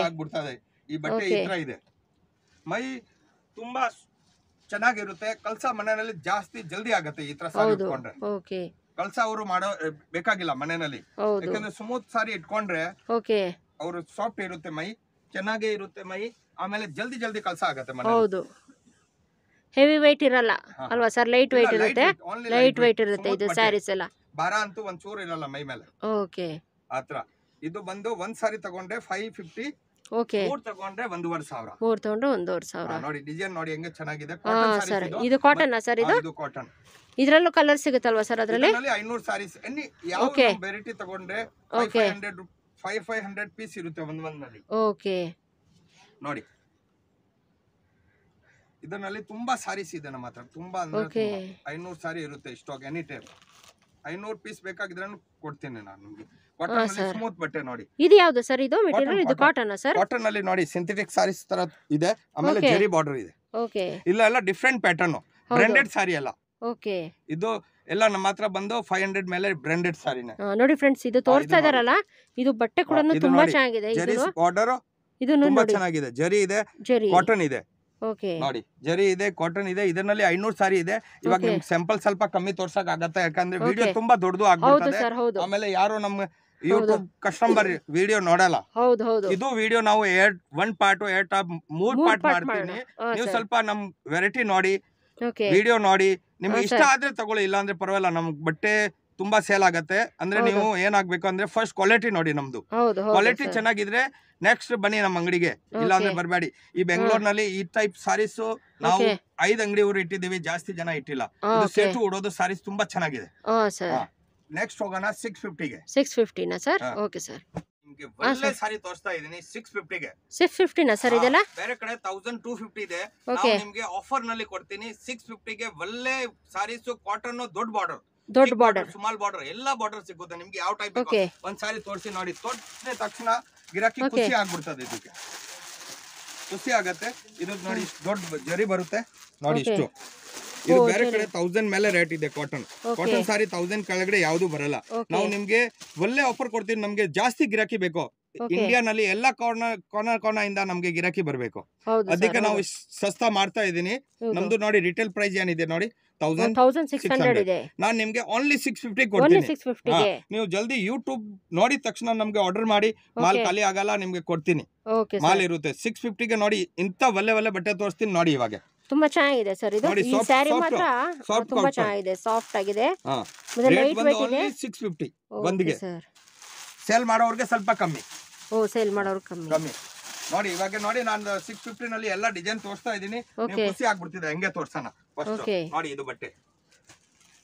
ಆಗ್ಬಿಡ್ತದೆ ಈ ಬಟ್ಟೆ ಈ ಇದೆ ಮೈ ತುಂಬಾ ಚೆನ್ನಾಗಿರುತ್ತೆ ಕಲ್ಸ ಮನೆಯಲ್ಲಿ ಜಾಸ್ತಿ ಜಲ್ದಿ ಆಗುತ್ತೆ ಈ ತರ ಸಾರಿ ಇಟ್ಕೊಂಡ್ರೆ ಓಕೆ ಕಲ್ಸ ಅವರು ಮಾಡೋ ಬೇಕಾಗಿಲ್ಲ ಮನೆಯಲ್ಲಿ ಯಾಕಂದ್ರೆ ಸ್ಮೂತ್ ಸಾರಿ ಇಟ್ಕೊಂಡ್ರೆ ಓಕೆ ಅವರು ಸಾಫ್ಟ್ ಇರುತ್ತೆ ಮೈ ಚೆನ್ನಾಗೇ ಇರುತ್ತೆ ಮೈ ಆಮೇಲೆ ಜಲ್ದಿ ಜಲ್ದಿ ಕಲ್ಸ ಆಗುತ್ತೆ ಮನೆ ಹೌದು ಹೆವಿ weight ಇರಲ್ಲ ಅಲ್ವಾ ಸರ್ ಲೈಟ್ weight ಇರುತ್ತೆ ಲೈಟ್ weight ಇರುತ್ತೆ ಇದು ಸ್ಯಾರೀಸ್ ಎಲ್ಲ ಭಾರ ಅಂತೂ ಒಂಚೂರು ಇರಲ್ಲ ಮೈ ಮೇಲೆ ಓಕೆ ಆತರ ಇದು ಬಂದು ಒಂದ್ ಸಾರಿ ತಗೊಂಡ್ರೆ ಫೈವ್ ಫಿಫ್ಟಿ ಓಕೆ ಮೂರ್ ತಗೊಂಡ್ರೆ ಒಂದೂವರೆ ಸಾವಿರ ಮೂರ್ ತಗೊಂಡ್ರೆ ಒಂದೂವರೆ ಸಾವಿರ ನೋಡಿ ಡಿಸೈನ್ ನೋಡಿ ಹೆಂಗೆ ಚೆನ್ನಾಗಿದೆ ಕಾಟನ್ ಸಾರಿ ಇದು ಕಾಟನ್ ಸರ್ ಇದು ಇದು ಕಾಟನ್ ಇದರಲ್ಲೂ ಕಲರ್ ಸಿಗುತ್ತಲ್ವಾ ಸರ್ ಅದರಲ್ಲಿ ಐನೂರು ಸಾರೀಸ್ ಎನಿ ಯಾವ ವೆರೈಟಿ ತಗೊಂಡ್ರೆ okay hundred five five hundred piece ಇರುತ್ತೆ ಒಂದ್ ಒಂದಲ್ಲಿ ಓಕೆ ನೋಡಿ ಇದರಲ್ಲಿ ತುಂಬಾ ಸಾರೀಸ್ ಇದೆ ನಮ್ಮತ್ರ ತುಂಬಾ ಅಂದ್ರೆ ಐನೂರು ಸಾರಿ ಇರುತ್ತೆ ಸ್ಟಾಕ್ ಎನಿ ಟೈಮ್ ಐನೂರು ಪೀಸ್ ಬೇಕಾಗಿದ್ರೆ ಕೊಡ್ತೀನಿ ನಾನು ಸ್ಮೂತ್ ಬಟ್ಟೆ ನೋಡಿ ಇದು ಯಾವ್ದು ಸರ್ ಇದು ಮೆಟೀರಿಯಲ್ ಇದು ಕಾಟನ್ ಸರ್ ಕಾಟನ್ ಅಲ್ಲಿ ನೋಡಿ ಸಿಂಥೆಟಿಕ್ ಸಾರೀಸ್ ತರ ಇದೆ ಆಮೇಲೆ ಜೆರಿ ಬಾರ್ಡರ್ ಇದೆ ಓಕೆ ಇಲ್ಲ ಅಲ್ಲ ಡಿಫ್ರೆಂಟ್ ಪ್ಯಾಟರ್ನ್ ಬ್ರಾಂಡೆಡ್ ಸಾರಿ ಅಲ್ಲ ಓಕೆ ಇದು ಎಲ್ಲ ನಮ್ಮ ಹತ್ರ ಬಂದು ಫೈವ್ ಹಂಡ್ರೆಡ್ ಮೇಲೆ ಬ್ರಾಂಡೆಡ್ ಸಾರಿನ ನೋಡಿ ಫ್ರೆಂಡ್ಸ್ ಇದು ತೋರಿಸ್ತಾ ಇದಾರಲ್ಲ ಇದು ಬಟ್ಟೆ ಕೂಡ ತುಂಬಾ ಚೆನ್ನಾಗಿದೆ ಬಾರ್ಡರ್ ಇದು ತುಂಬಾ ಚೆನ್ನಾಗಿದೆ ಜರಿ ಇದೆ ಕಾಟನ್ ಇದೆ ನೋಡಿ ಜರಿ ಇದೆ ಕಾಟನ್ ಇದೆ ಇದರಲ್ಲಿ ಐನೂರು ಸಾರಿ ಇದೆ ಇವಾಗ ನಿಮ್ಗೆ ಸ್ಯಾಂಪಲ್ ಸ್ವಲ್ಪ ಕಮ್ಮಿ ತೋರ್ಸಕ್ ಆಗತ್ತೆ ಯಾಕಂದ್ರೆ ವಿಡಿಯೋ ತುಂಬಾ ದೊಡ್ಡದು ಆಗ್ಬಿಡ್ತದೆ ಆಮೇಲೆ ಯಾರು ನಮ್ಮ ಯೂಟ್ಯೂಬ್ ಕಸ್ಟಮರ್ ವಿಡಿಯೋ ನೋಡಲ್ಲ ಇದು ವಿಡಿಯೋ ನಾವು ಎರಡ್ ಒನ್ ಪಾರ್ಟ್ ಎರಡ್ ಟಾಪ್ ಮೂರ್ ಪಾರ್ಟ್ ಮಾಡ್ತೀನಿ ನೀವು ಸ್ವಲ್ಪ ನಮ್ ವೆರೈಟಿ ನೋಡಿ ವಿಡಿಯೋ ನೋಡಿ ನಿಮ್ಗೆ ಇಷ್ಟ ಆದ್ರೆ ತಗೊಳ್ಳಿ ಇಲ್ಲಾಂದ್ರೆ ಪರವಾಗಿಲ್ಲ ನಮ್ಗೆ ಬಟ್ಟೆ ತುಂಬಾ ಸೇಲ್ ಆಗುತ್ತೆ ಅಂದ್ರೆ ನೀವು ಏನಾಗ್ಬೇಕು ಅಂದ್ರೆ ಫಸ್ಟ್ ಕ್ವಾಲಿಟಿ ನೋಡಿ ನಮ್ದು ಕ್ವಾಲಿಟಿ ಚೆನ್ನಾಗಿದ್ರೆ ನೆಕ್ಸ್ಟ್ ಬನ್ನಿ ನಮ್ಮ ಅಂಗಡಿಗೆ ಇಲ್ಲ ಅಂದ್ರೆ ಬರಬೇಡಿ ಈ ಬೆಂಗಳೂರಿನಲ್ಲಿ ಈ ಟೈಪ್ ಸಾರೀಸ್ ನಾವು ಐದ್ ಅಂಗಡಿ ಊರು ಇಟ್ಟಿದೀವಿ ಜಾಸ್ತಿ ಜನ ಇಟ್ಟಿಲ್ಲ ಸೆಟ್ ಉಡೋದು ಸಾರೀಸ್ ತುಂಬಾ ಚೆನ್ನಾಗಿದೆ ನೆಕ್ಸ್ಟ್ ಹೋಗೋಣ ಸಿಕ್ಸ್ ಫಿಫ್ಟಿಗೆ ಸಿಕ್ಸ್ ಫಿಫ್ಟಿನ ಸರ್ ಓಕೆ ಸರ್ ಒಳ್ಳೆ ಸಾರಿ ತೋರಿಸ್ತಾ ಇದೀನಿ ಸಿಕ್ಸ್ ಫಿಫ್ಟಿಗೆ ಸಿಕ್ಸ್ ಫಿಫ್ಟಿನ ಸರ್ ಇದೆಲ್ಲ ಬೇರೆ ಕಡೆ ತೌಸಂಡ್ ಟೂ ಫಿಫ್ಟಿ ಇದೆ ನಿಮ್ಗೆ ಆಫರ್ ನಲ್ಲಿ ಕೊಡ್ತೀನಿ ಸಿಕ್ಸ್ ಫಿಫ್ಟಿಗೆ ಒಳ್ಳೆ ಸಾರೀಸ್ ಕಾಟನ್ ದೊಡ್ಡ ಬಾರ್ಡರ್ ದೊಡ್ಡ ಬಾರ್ಡರ್ ಸ್ಮಾಲ್ ಬಾರ್ಡರ್ ಎಲ್ಲಾ ಬಾರ್ಡರ್ ಸಿಗುತ್ತೆ ನಿಮ್ಗೆ ಯಾವ ಟೈಪ್ ಬೇಕು ಒಂದ್ ಸಾರಿ ತೋರಿಸಿ ನೋಡಿ ತೋರಿಸಿದ ತಕ್ಷಣ ಗಿರಾಕಿ ಖುಷಿ ಆಗ್ಬಿಡ್ತದೆ ಇದಕ್ಕೆ ಖುಷಿ ಆಗುತ್ತೆ ಇದು ನೋಡಿ ಇಷ್ಟು ದೊಡ್ಡ ಜರಿ ಬರುತ್ತೆ ನೋಡಿ ಇಷ್ಟು ಇದು ಬೇರೆ ಕಡೆ ತೌಸಂಡ್ ಮೇಲೆ ರೇಟ್ ಇದೆ ಕಾಟನ್ ಕಾಟನ್ ಸಾರಿ ತೌಸಂಡ್ ಕೆಳಗಡೆ ಯಾವ್ದು ಬರಲ್ಲ ನಾವು ನಿಮ್ಗೆ ಒಳ್ಳೆ ಆಫರ್ ಕೊಡ್ತೀವಿ ನಮ್ಗೆ ಜಾಸ್ತಿ ಗಿರಾಕಿ ಬೇಕು ಇಂಡಿಯಾನಲ್ಲಿ ಎಲ್ಲಾ ಕಾರ್ನರ್ ಕಾರ್ನರ್ ಕಾರ್ನರ್ ಇಂದ ನಮ್ಗೆ ಗಿರಾಕಿ ಬರಬೇಕು ಅದಕ್ಕೆ ನಾವು ಸಸ್ತಾ ಮಾಡ್ತಾ ಇದೀನಿ ನಮ್ದು ನೋಡಿ ರಿಟೇಲ್ ಪ್ರೈಸ್ ಏನಿದೆ ನೋಡಿ ಹಂಡ್ರೆಡ್ ಇದೆ ನಾನು ನಿಮಗೆ ಓನ್ಲಿ ಸಿಕ್ಸ್ ಫಿಫ್ಟಿ ನೀವು ಜಲ್ದಿ ಯೂಟ್ಯೂಬ್ ನೋಡಿದ ತಕ್ಷಣ ನಮಗೆ ಆರ್ಡರ್ ಮಾಡಿ ಮಾಲ್ ಖಾಲಿ ಆಗಲ್ಲ ನಿಮಗೆ ಕೊಡ್ತೀನಿ ಮಾಲ್ ಇರುತ್ತೆ ಸಿಕ್ಸ್ ಫಿಫ್ಟಿಗೆ ನೋಡಿ ಇಂತ ಒಳ್ಳೆ ಒಳ್ಳೆ ಬಟ್ಟೆ ತೋರಿಸ್ತೀನಿ ನೋಡಿ ಇವಾಗ ತುಂಬಾ ಚೆನ್ನಾಗಿದೆ ಸರ್ ಇದು ಈ ಸ್ಯಾರಿ ಮಾತ್ರ ತುಂಬಾ ಚೆನ್ನಾಗಿದೆ ಸಾಫ್ಟ್ ಆಗಿದೆ ಮತ್ತೆ ಲೈಟ್ ವೇಟ್ ಇದೆ 650 ಒಂದಿಗೆ ಸರ್ ಸೇಲ್ ಮಾಡೋರಿಗೆ ಸ್ವಲ್ಪ ಕಮ್ಮಿ ಓ ಸೇಲ್ ಮಾಡೋರಿಗೆ ಕಮ್ಮಿ ಕಮ್ಮಿ ನೋಡಿ ಇವಾಗ ನೋಡಿ ನಾನು ಸಿಕ್ಸ್ ಫಿಫ್ಟಿ ನಲ್ಲಿ ಎಲ್ಲ ಡಿಸೈನ್ ತೋರಿಸ್ತಾ ಇದೀನಿ ನೀವು ಖುಷಿ ಆಗ್ಬಿಡ್ತಿದೆ ಹಂಗೆ ತೋರ್ಸೋಣ ಫಸ್ಟ್ ನೋಡಿ ಇದು ಬಟ್ಟೆ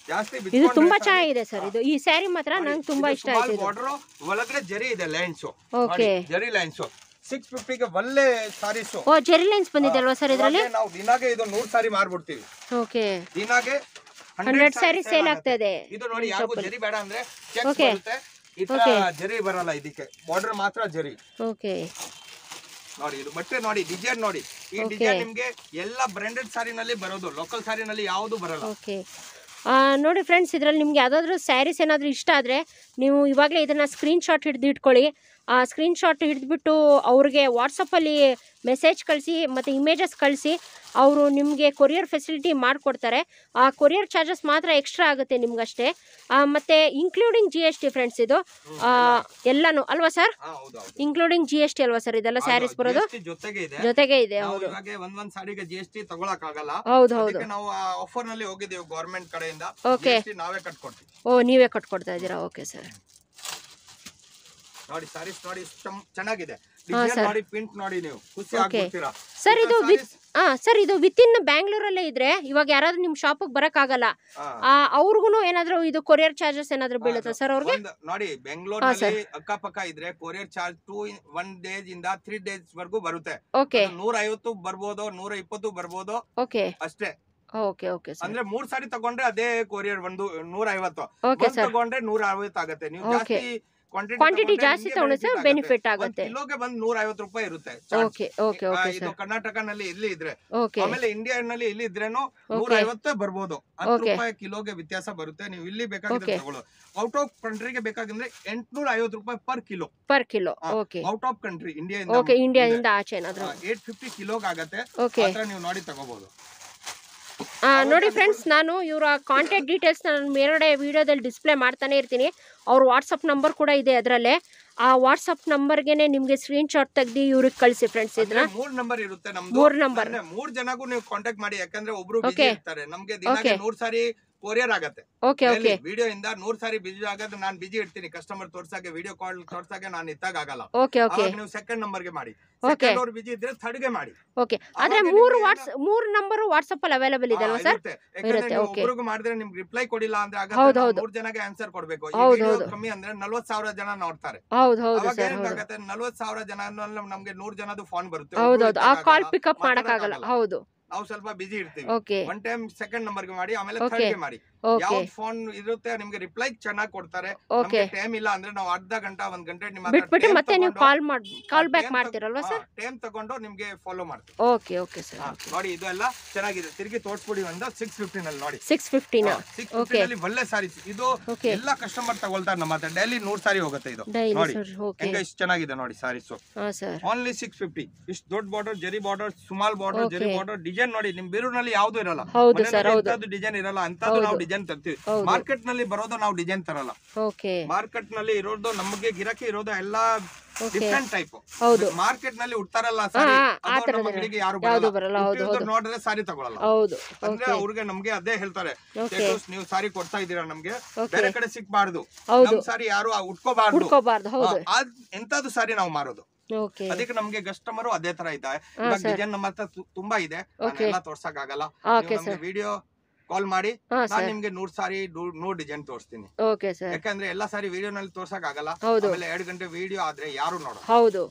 ಜಾಸ್ತಿ ಇದು ತುಂಬಾ ಚೆನ್ನಾಗಿದೆ ಸರ್ ಇದು ಈ ಸ್ಯಾರಿ ಮಾತ್ರ ನಂಗೆ ತುಂಬಾ ಇಷ್ಟ ಆಯ್ತು ಬಾರ್ಡರ್ ಒಳಗಡೆ ಜರಿ ಇದೆ lines Okay. Zari lines six ಫಿಫ್ಟಿಗೆ ಒಳ್ಳೆ ಸಾರೀಸ್ ಓ ಜೆರಿ ಲೈನ್ಸ್ ಬಂದಿದೆ ಅಲ್ವಾ ಸರ್ ಇದರಲ್ಲಿ ನಾವು ದಿನಾಗೆ ಇದು ನೂರ್ ಸಾರಿ ಮಾರ್ಬಿಡ್ತೀವಿ ಓಕೆ ದಿನಾಗೆ 100 ಹಂಡ್ರೆಡ್ ಸಾರಿ ಸೇಲ್ ಆಗ್ತದೆ ಇದು ನೋಡಿ ಯಾರಿಗೂ ಜರಿ ಬೇಡ ಅಂದ್ರೆ ಚೆಕ್ ಬರುತ್ತೆ ಈ ತರ ಜರಿ ಬರಲ್ಲ ಇದಕ್ಕೆ ಬಾರ್ಡರ್ ಮಾತ್ರ ಜರಿ ಓಕೆ ನೋಡಿ ಇದು ಮತ್ತೆ ನೋಡಿ ಡಿಸೈನ್ ನೋಡಿ ಈ ಡಿಸೈನ್ ನಿಮ್ಗೆ ಎಲ್ಲ ಬ್ರಾಂಡೆಡ್ ಸಾರಿನಲ್ಲಿ ಬರೋದು ಲೋಕಲ್ ಸಾರಿನಲ್ಲಿ ಯಾವುದು ಬರಲ್ಲ ಓಕೆ ನೋಡಿ ಫ್ರೆಂಡ್ಸ್ ಇದರಲ್ಲಿ ನಿಮ್ಗೆ ಯಾವುದಾದ್ರೂ ಸ್ಯಾರೀಸ್ ಏನಾದರೂ ಇಷ್ಟ ಆದರೆ ನೀವು ಇವಾಗಲೇ ಇದನ್ನು ಸ್ಕ್ರೀನ್ಶಾಟ್ ಹಿಡಿದು ಇಟ್ಕೊಳ್ಳಿ ಆ ಸ್ಕ್ರೀನ್ಶಾಟ್ ಹಿಡಿದ್ಬಿಟ್ಟು ಅವ್ರಿಗೆ ವಾಟ್ಸಪ್ಪಲ್ಲಿ ಮೆಸೇಜ್ ಕಳಿಸಿ ಮತ್ತು ಇಮೇಜಸ್ ಕಳಿಸಿ ಅವರು ನಿಮಗೆ ಕೊರಿಯರ್ ಫೆಸಿಲಿಟಿ ಮಾಡಿಕೊಡ್ತಾರೆ ಆ ಕೊರಿಯರ್ ಚಾರ್ಜಸ್ ಮಾತ್ರ ಎಕ್ಸ್ಟ್ರಾ ಆಗುತ್ತೆ ನಿಮ್ಗಷ್ಟೇ ಮತ್ತು including G S T friends ಇದು ಎಲ್ಲಾನು ಅಲ್ವಾ sir including G S T ಅಲ್ವಾ ಸರ್ ಇದೆಲ್ಲ ಸ್ಯಾರೀಸ್ ಬರೋದು ಜೊತೆಗೆ ಇದೆ ಹೌದು ಹೌದು ಓಕೆ ನಾವೇ ಓ ನೀವೇ ಕಟ್ಕೊಡ್ತಾ ಇದ್ದೀರಾ ಓಕೆ ಸರ್ ನೋಡಿ ಸಾರೀಸ್ ನೋಡಿ ಚೆನ್ನಾಗಿದೆ ನೋಡಿ ಪಿಂಟ್ ನೋಡಿ ನೀವು ಸರ್ ಇದು ಹಾ ಸರ್ ಇದು ಬ್ಯಾಂಗ್ಳೂರಲ್ಲೇ ಇದ್ರೆ ಇವಾಗ ಯಾರಾದ್ರೂ ನಿಮ್ ಶಾಪಿಗೆ ಬರಕ್ ಆಗಲ್ಲ ಅವ್ರಿಗೂ ಏನಾದ್ರೂ ಇದು ಕೊರಿಯರ್ ಚಾರ್ಜಸ್ ಏನಾದ್ರೂ ಬೀಳುತ್ತೆ ಸರ್ ಅವ್ರಿಗೆ ನೋಡಿ ಬೆಂಗಳೂರಲ್ಲಿ ಅಕ್ಕಪಕ್ಕ ಇದ್ರೆ courier charge two one days ಇಂದ ತ್ರೀ ಡೇಸ್ ವರೆಗೂ ಬರುತ್ತೆ ನೂರ ಐವತ್ತು ಬರ್ಬೋದು ನೂರ ಇಪ್ಪತ್ತು ಬರ್ಬೋದು ಅಷ್ಟೇ ಓಕೆ ಓಕೆ ಅಂದ್ರೆ ಮೂರ್ ಸಾರಿ ತಗೊಂಡ್ರೆ ಅದೇ ಕೊರಿಯರ್ ಒಂದು ನೂರ ಐವತ್ತು ತಗೊಂಡ್ರೆ ನೂರ ಐವತ್ತು ಆಗುತ್ತೆ ನೀವು ಜಾಸ್ತಿ ಕ್ವಾಂಟಿಟಿ ಜಾಸ್ತಿ ತಗೊಂಡ್ರೆ ಸರ್ ಬೆನಿಫಿಟ್ ಆಗುತ್ತೆ ಕಿಲೋಗೆ ಬಂದು ನೂರ ಐವತ್ತು ರೂಪಾಯಿ ಇರುತ್ತೆ ಓಕೆ ಓಕೆ ಓಕೆ ಇದು ಕರ್ನಾಟಕ ಇಲ್ಲಿ ಇದ್ರೆ ಆಮೇಲೆ ಇಂಡಿಯಾ ನಲ್ಲಿ ಇಲ್ಲಿ ಇದ್ರೇನು ನೂರ ಐವತ್ತು ಬರ್ಬೋದು ಹತ್ತು ರೂಪಾಯಿ ಕಿಲೋಗೆ ವ್ಯತ್ಯಾಸ ಬರುತ್ತೆ ನೀವು ಇಲ್ಲಿ ಬೇಕಾಗಿದ್ರೆ ತಗೊಳ್ಳೋದು ಔಟ್ ಆಫ್ ಕಂಟ್ರಿಗೆ ಬೇಕಾಗಿದ್ರೆ ಎಂಟ್ನೂರ ಐವತ್ತು ರೂಪಾಯಿ per kilo per kilo okay out of country India okay ಇಂಡಿಯಾದಿಂದ ಆಚೆ ಏಟ್ ಫಿಫ್ಟಿ ಕಿಲೋಗೆ ಆಗತ್ತೆ ನೀವು ನೋಡಿ ತಗೋಬಹುದು ನೋಡಿ ಫ್ರೆಂಡ್ಸ್ ನಾನು ಇವರ ಕಾಂಟ್ಯಾಕ್ಟ್ ಡೀಟೇಲ್ಸ್ ನಾನು ಮೇಲ್ಗಡೆ ವಿಡಿಯೋದಲ್ಲಿ ಡಿಸ್ಪ್ಲೇ ಮಾಡ್ತಾನೆ ಇರ್ತೀನಿ ಅವ್ರ ವಾಟ್ಸಪ್ ನಂಬರ್ ಕೂಡ ಇದೆ ಅದರಲ್ಲೇ ಆ ವಾಟ್ಸಪ್ ನಂಬರ್ಗೆ ನಿಮ್ಗೆ ಸ್ಕ್ರೀನ್ ಶಾಟ್ ತೆಗ್ದು ಇವ್ರಿಗೆ ಕಳಿಸಿ ಫ್ರೆಂಡ್ಸ್ ಇದ್ರ ಮೂರ್ ನಂಬರ್ ಇರುತ್ತೆ ಮೂರ್ ನಂಬರ್ ಮೂರ್ ಜನಗೂ ನೀವು ಕಾಂಟ್ಯಾಕ್ಟ್ ಮಾಡಿ ಯಾಕಂದ್ರೆ ಒಬ್ರು ಇರ್ತಾರೆ ನಮ್ಗೆ ದಿನಕ್ಕೆ ನೂರ್ ಸಾರಿ ಕೊರಿಯರ್ ಆಗತ್ತೆ ವಿಡಿಯೋ ಇಂದ ನೂರ್ ಸಾರಿ ಬಿಜಿ ಆಗೋದು ನಾನು ಬಿಜಿ ಇಡ್ತೀನಿ ಕಸ್ಟಮರ್ ತೋರ್ಸಾಗೆ ವಿಡಿಯೋ ಕಾಲ್ ತೋರ್ಸಾಗೆ ನಾನು ಇತ್ತಾಗ ಆಗಲ್ಲ ನೀವು ಸೆಕೆಂಡ್ ನಂಬರ್ ಗೆ ಮಾಡಿ ಬಿಜಿ ಇದ್ರೆ ಥರ್ಡ್ ಗೆ ಮಾಡಿ ಓಕೆ ಆದ್ರೆ ಮೂರು ವಾಟ್ಸ್ ನಂಬರ್ ವಾಟ್ಸ್ಆಪ್ ಅಲ್ಲಿ ಅವೈಲೇಬಲ್ ಇದೆ ಅಲ್ವಾ ಮಾಡಿದ್ರೆ ನಿಮ್ಗೆ ರಿಪ್ಲೈ ಕೊಡಿಲ್ಲ ಅಂದ್ರೆ ಮೂರ್ ಜನಕ್ಕೆ ಆನ್ಸರ್ ಕೊಡಬೇಕು ಕಮ್ಮಿ ಅಂದ್ರೆ ಸಾವಿರ ಜನ ನೋಡ್ತಾರೆ ಹೌದು ಸಾವಿರ ಜನ ನಮ್ಗೆ ನೂರ್ ಜನದ ಫೋನ್ ಬರುತ್ತೆ ಹೌದು ಆ ಕಾಲ್ ಪಿಕಪ್ ಮಾಡಕ್ಕಾಗಲ್ಲ ಹೌದು ನಾವು ಸ್ವಲ್ಪ ಬಿಸಿ ಇರ್ತೀವಿ ಒನ್ ಟೈಮ್ ಸೆಕೆಂಡ್ ನಂಬರ್ಗೆ ಮಾಡಿ ಆಮೇಲೆ ಮಾಡಿ ಯಾವ್ದು ಫೋನ್ ಇರುತ್ತೆ ನಿಮ್ಗೆ ರಿಪ್ಲೈ ಚೆನ್ನಾಗಿ ಕೊಡ್ತಾರೆ ಟೈಮ್ ಇಲ್ಲ ಅಂದ್ರೆ ನಾವು ಅರ್ಧ ಗಂಟೆ ಒಂದ್ ಗಂಟೆ ನಿಮ್ಮ ಬಿಟ್ಬಿಟ್ಟು ಮತ್ತೆ ನೀವು ಕಾಲ್ ಮಾಡ್ ಕಾಲ್ ಬ್ಯಾಕ್ ಮಾಡ್ತೀರಲ್ವಾ ಸರ್ ಟೈಮ್ ತಗೊಂಡು ನಿಮ್ಗೆ ಫಾಲೋ ಮಾಡ್ತೀವಿ ಓಕೆ ಓಕೆ ಸರ್ ನೋಡಿ ಇದು ಎಲ್ಲ ಚೆನ್ನಾಗಿದೆ ತಿರುಗಿ ತೋರ್ಸ್ಬಿಡಿ ಒಂದು ಸಿಕ್ಸ್ ಫಿಫ್ಟಿನಲ್ಲಿ ಅಲ್ಲಿ ನೋಡಿ ಸಿಕ್ಸ್ ಫಿಫ್ಟೀನ್ ಸಿಕ್ಸ್ ಅಲ್ಲಿ ಒಳ್ಳೆ ಸಾರಿ ಇದು ಎಲ್ಲ ಕಸ್ಟಮರ್ ತಗೊಳ್ತಾರೆ ನಮ್ಮ ಹತ್ರ ಡೈಲಿ ನೂರ್ ಸಾರಿ ಹೋಗುತ್ತೆ ಇದು ನೋಡಿ ಹೆಂಗ ಇಷ್ಟು ಚೆನ್ನಾಗಿದೆ ನೋಡಿ ಸಾರೀಸು ಓನ್ಲಿ ಸಿಕ್ಸ್ ಫಿಫ್ಟಿ ಇಷ್ಟು ದೊಡ್ಡ border zari border small border zari border design ನೋಡಿ ನಿಮ್ ಬೀರೂರಲ್ಲಿ ಯಾವ್ದು ಇರಲ್ಲ ಡಿಸೈನ್ ಇರಲ್ಲ ಅಂತದ್ದು ನಾವು ಡಿಸೈನ್ ತರ್ತೀವಿ ಮಾರ್ಕೆಟ್ ನಲ್ಲಿ ಬರೋದು ನಾವು ಡಿಸೈನ್ ತರಲ್ಲ ಮಾರ್ಕೆಟ್ ನಲ್ಲಿ ಇರೋದು ನಮಗೆ ಗಿರಾಕಿ ಇರೋದು ಎಲ್ಲಾ ಡಿಫ್ರೆಂಟ್ ಟೈಪ್ ಮಾರ್ಕೆಟ್ ನಲ್ಲಿ ಉಡ್ತಾರಲ್ಲ ಸಾರಿ ಯಾರು ನೋಡಿದ್ರೆ ಸಾರಿ ತಗೊಳಲ್ಲ ಅಂದ್ರೆ ಅವ್ರಿಗೆ ನಮ್ಗೆ ಅದೇ ಹೇಳ್ತಾರೆ ನೀವು ಸಾರಿ ಕೊಡ್ತಾ ಇದ್ದೀರಾ ನಮ್ಗೆ ಬೇರೆ ಕಡೆ ಸಿಕ್ಬಾರ್ದು ನಮ್ ಸಾರಿ ಯಾರು ಉಟ್ಕೋಬಾರ್ದು ಎಂತದ್ದು ಸಾರಿ ನಾವು ಮಾರೋದು ಅದಕ್ಕೆ ನಮ್ಗೆ ಕಸ್ಟಮರ್ ಅದೇ ತರ ಇದ್ದಾರೆ ಡಿಸೈನ್ ನಮ್ಮ ಹತ್ರ ತುಂಬಾ ಇದೆ ತೋರ್ಸಕ್ ಆಗಲ್ಲ ವಿಡಿಯೋ ಕಾಲ್ ಮಾಡಿ ನಾನು ನಿಮ್ಗೆ ನೂರ್ ಸಾರಿ ನೂರ್ ಡಿಸೈನ್ ತೋರಿಸ್ತೀನಿ ಯಾಕಂದ್ರೆ ಎಲ್ಲಾ ಸಾರಿ ವಿಡಿಯೋನಲ್ಲಿ ತೋರ್ಸಕ್ ಆಗಲ್ಲ ಎರಡು ಗಂಟೆ ವಿಡಿಯೋ ಆದ್ರೆ ಯಾರು ನೋಡ್ತಾರೆ ಹೌದು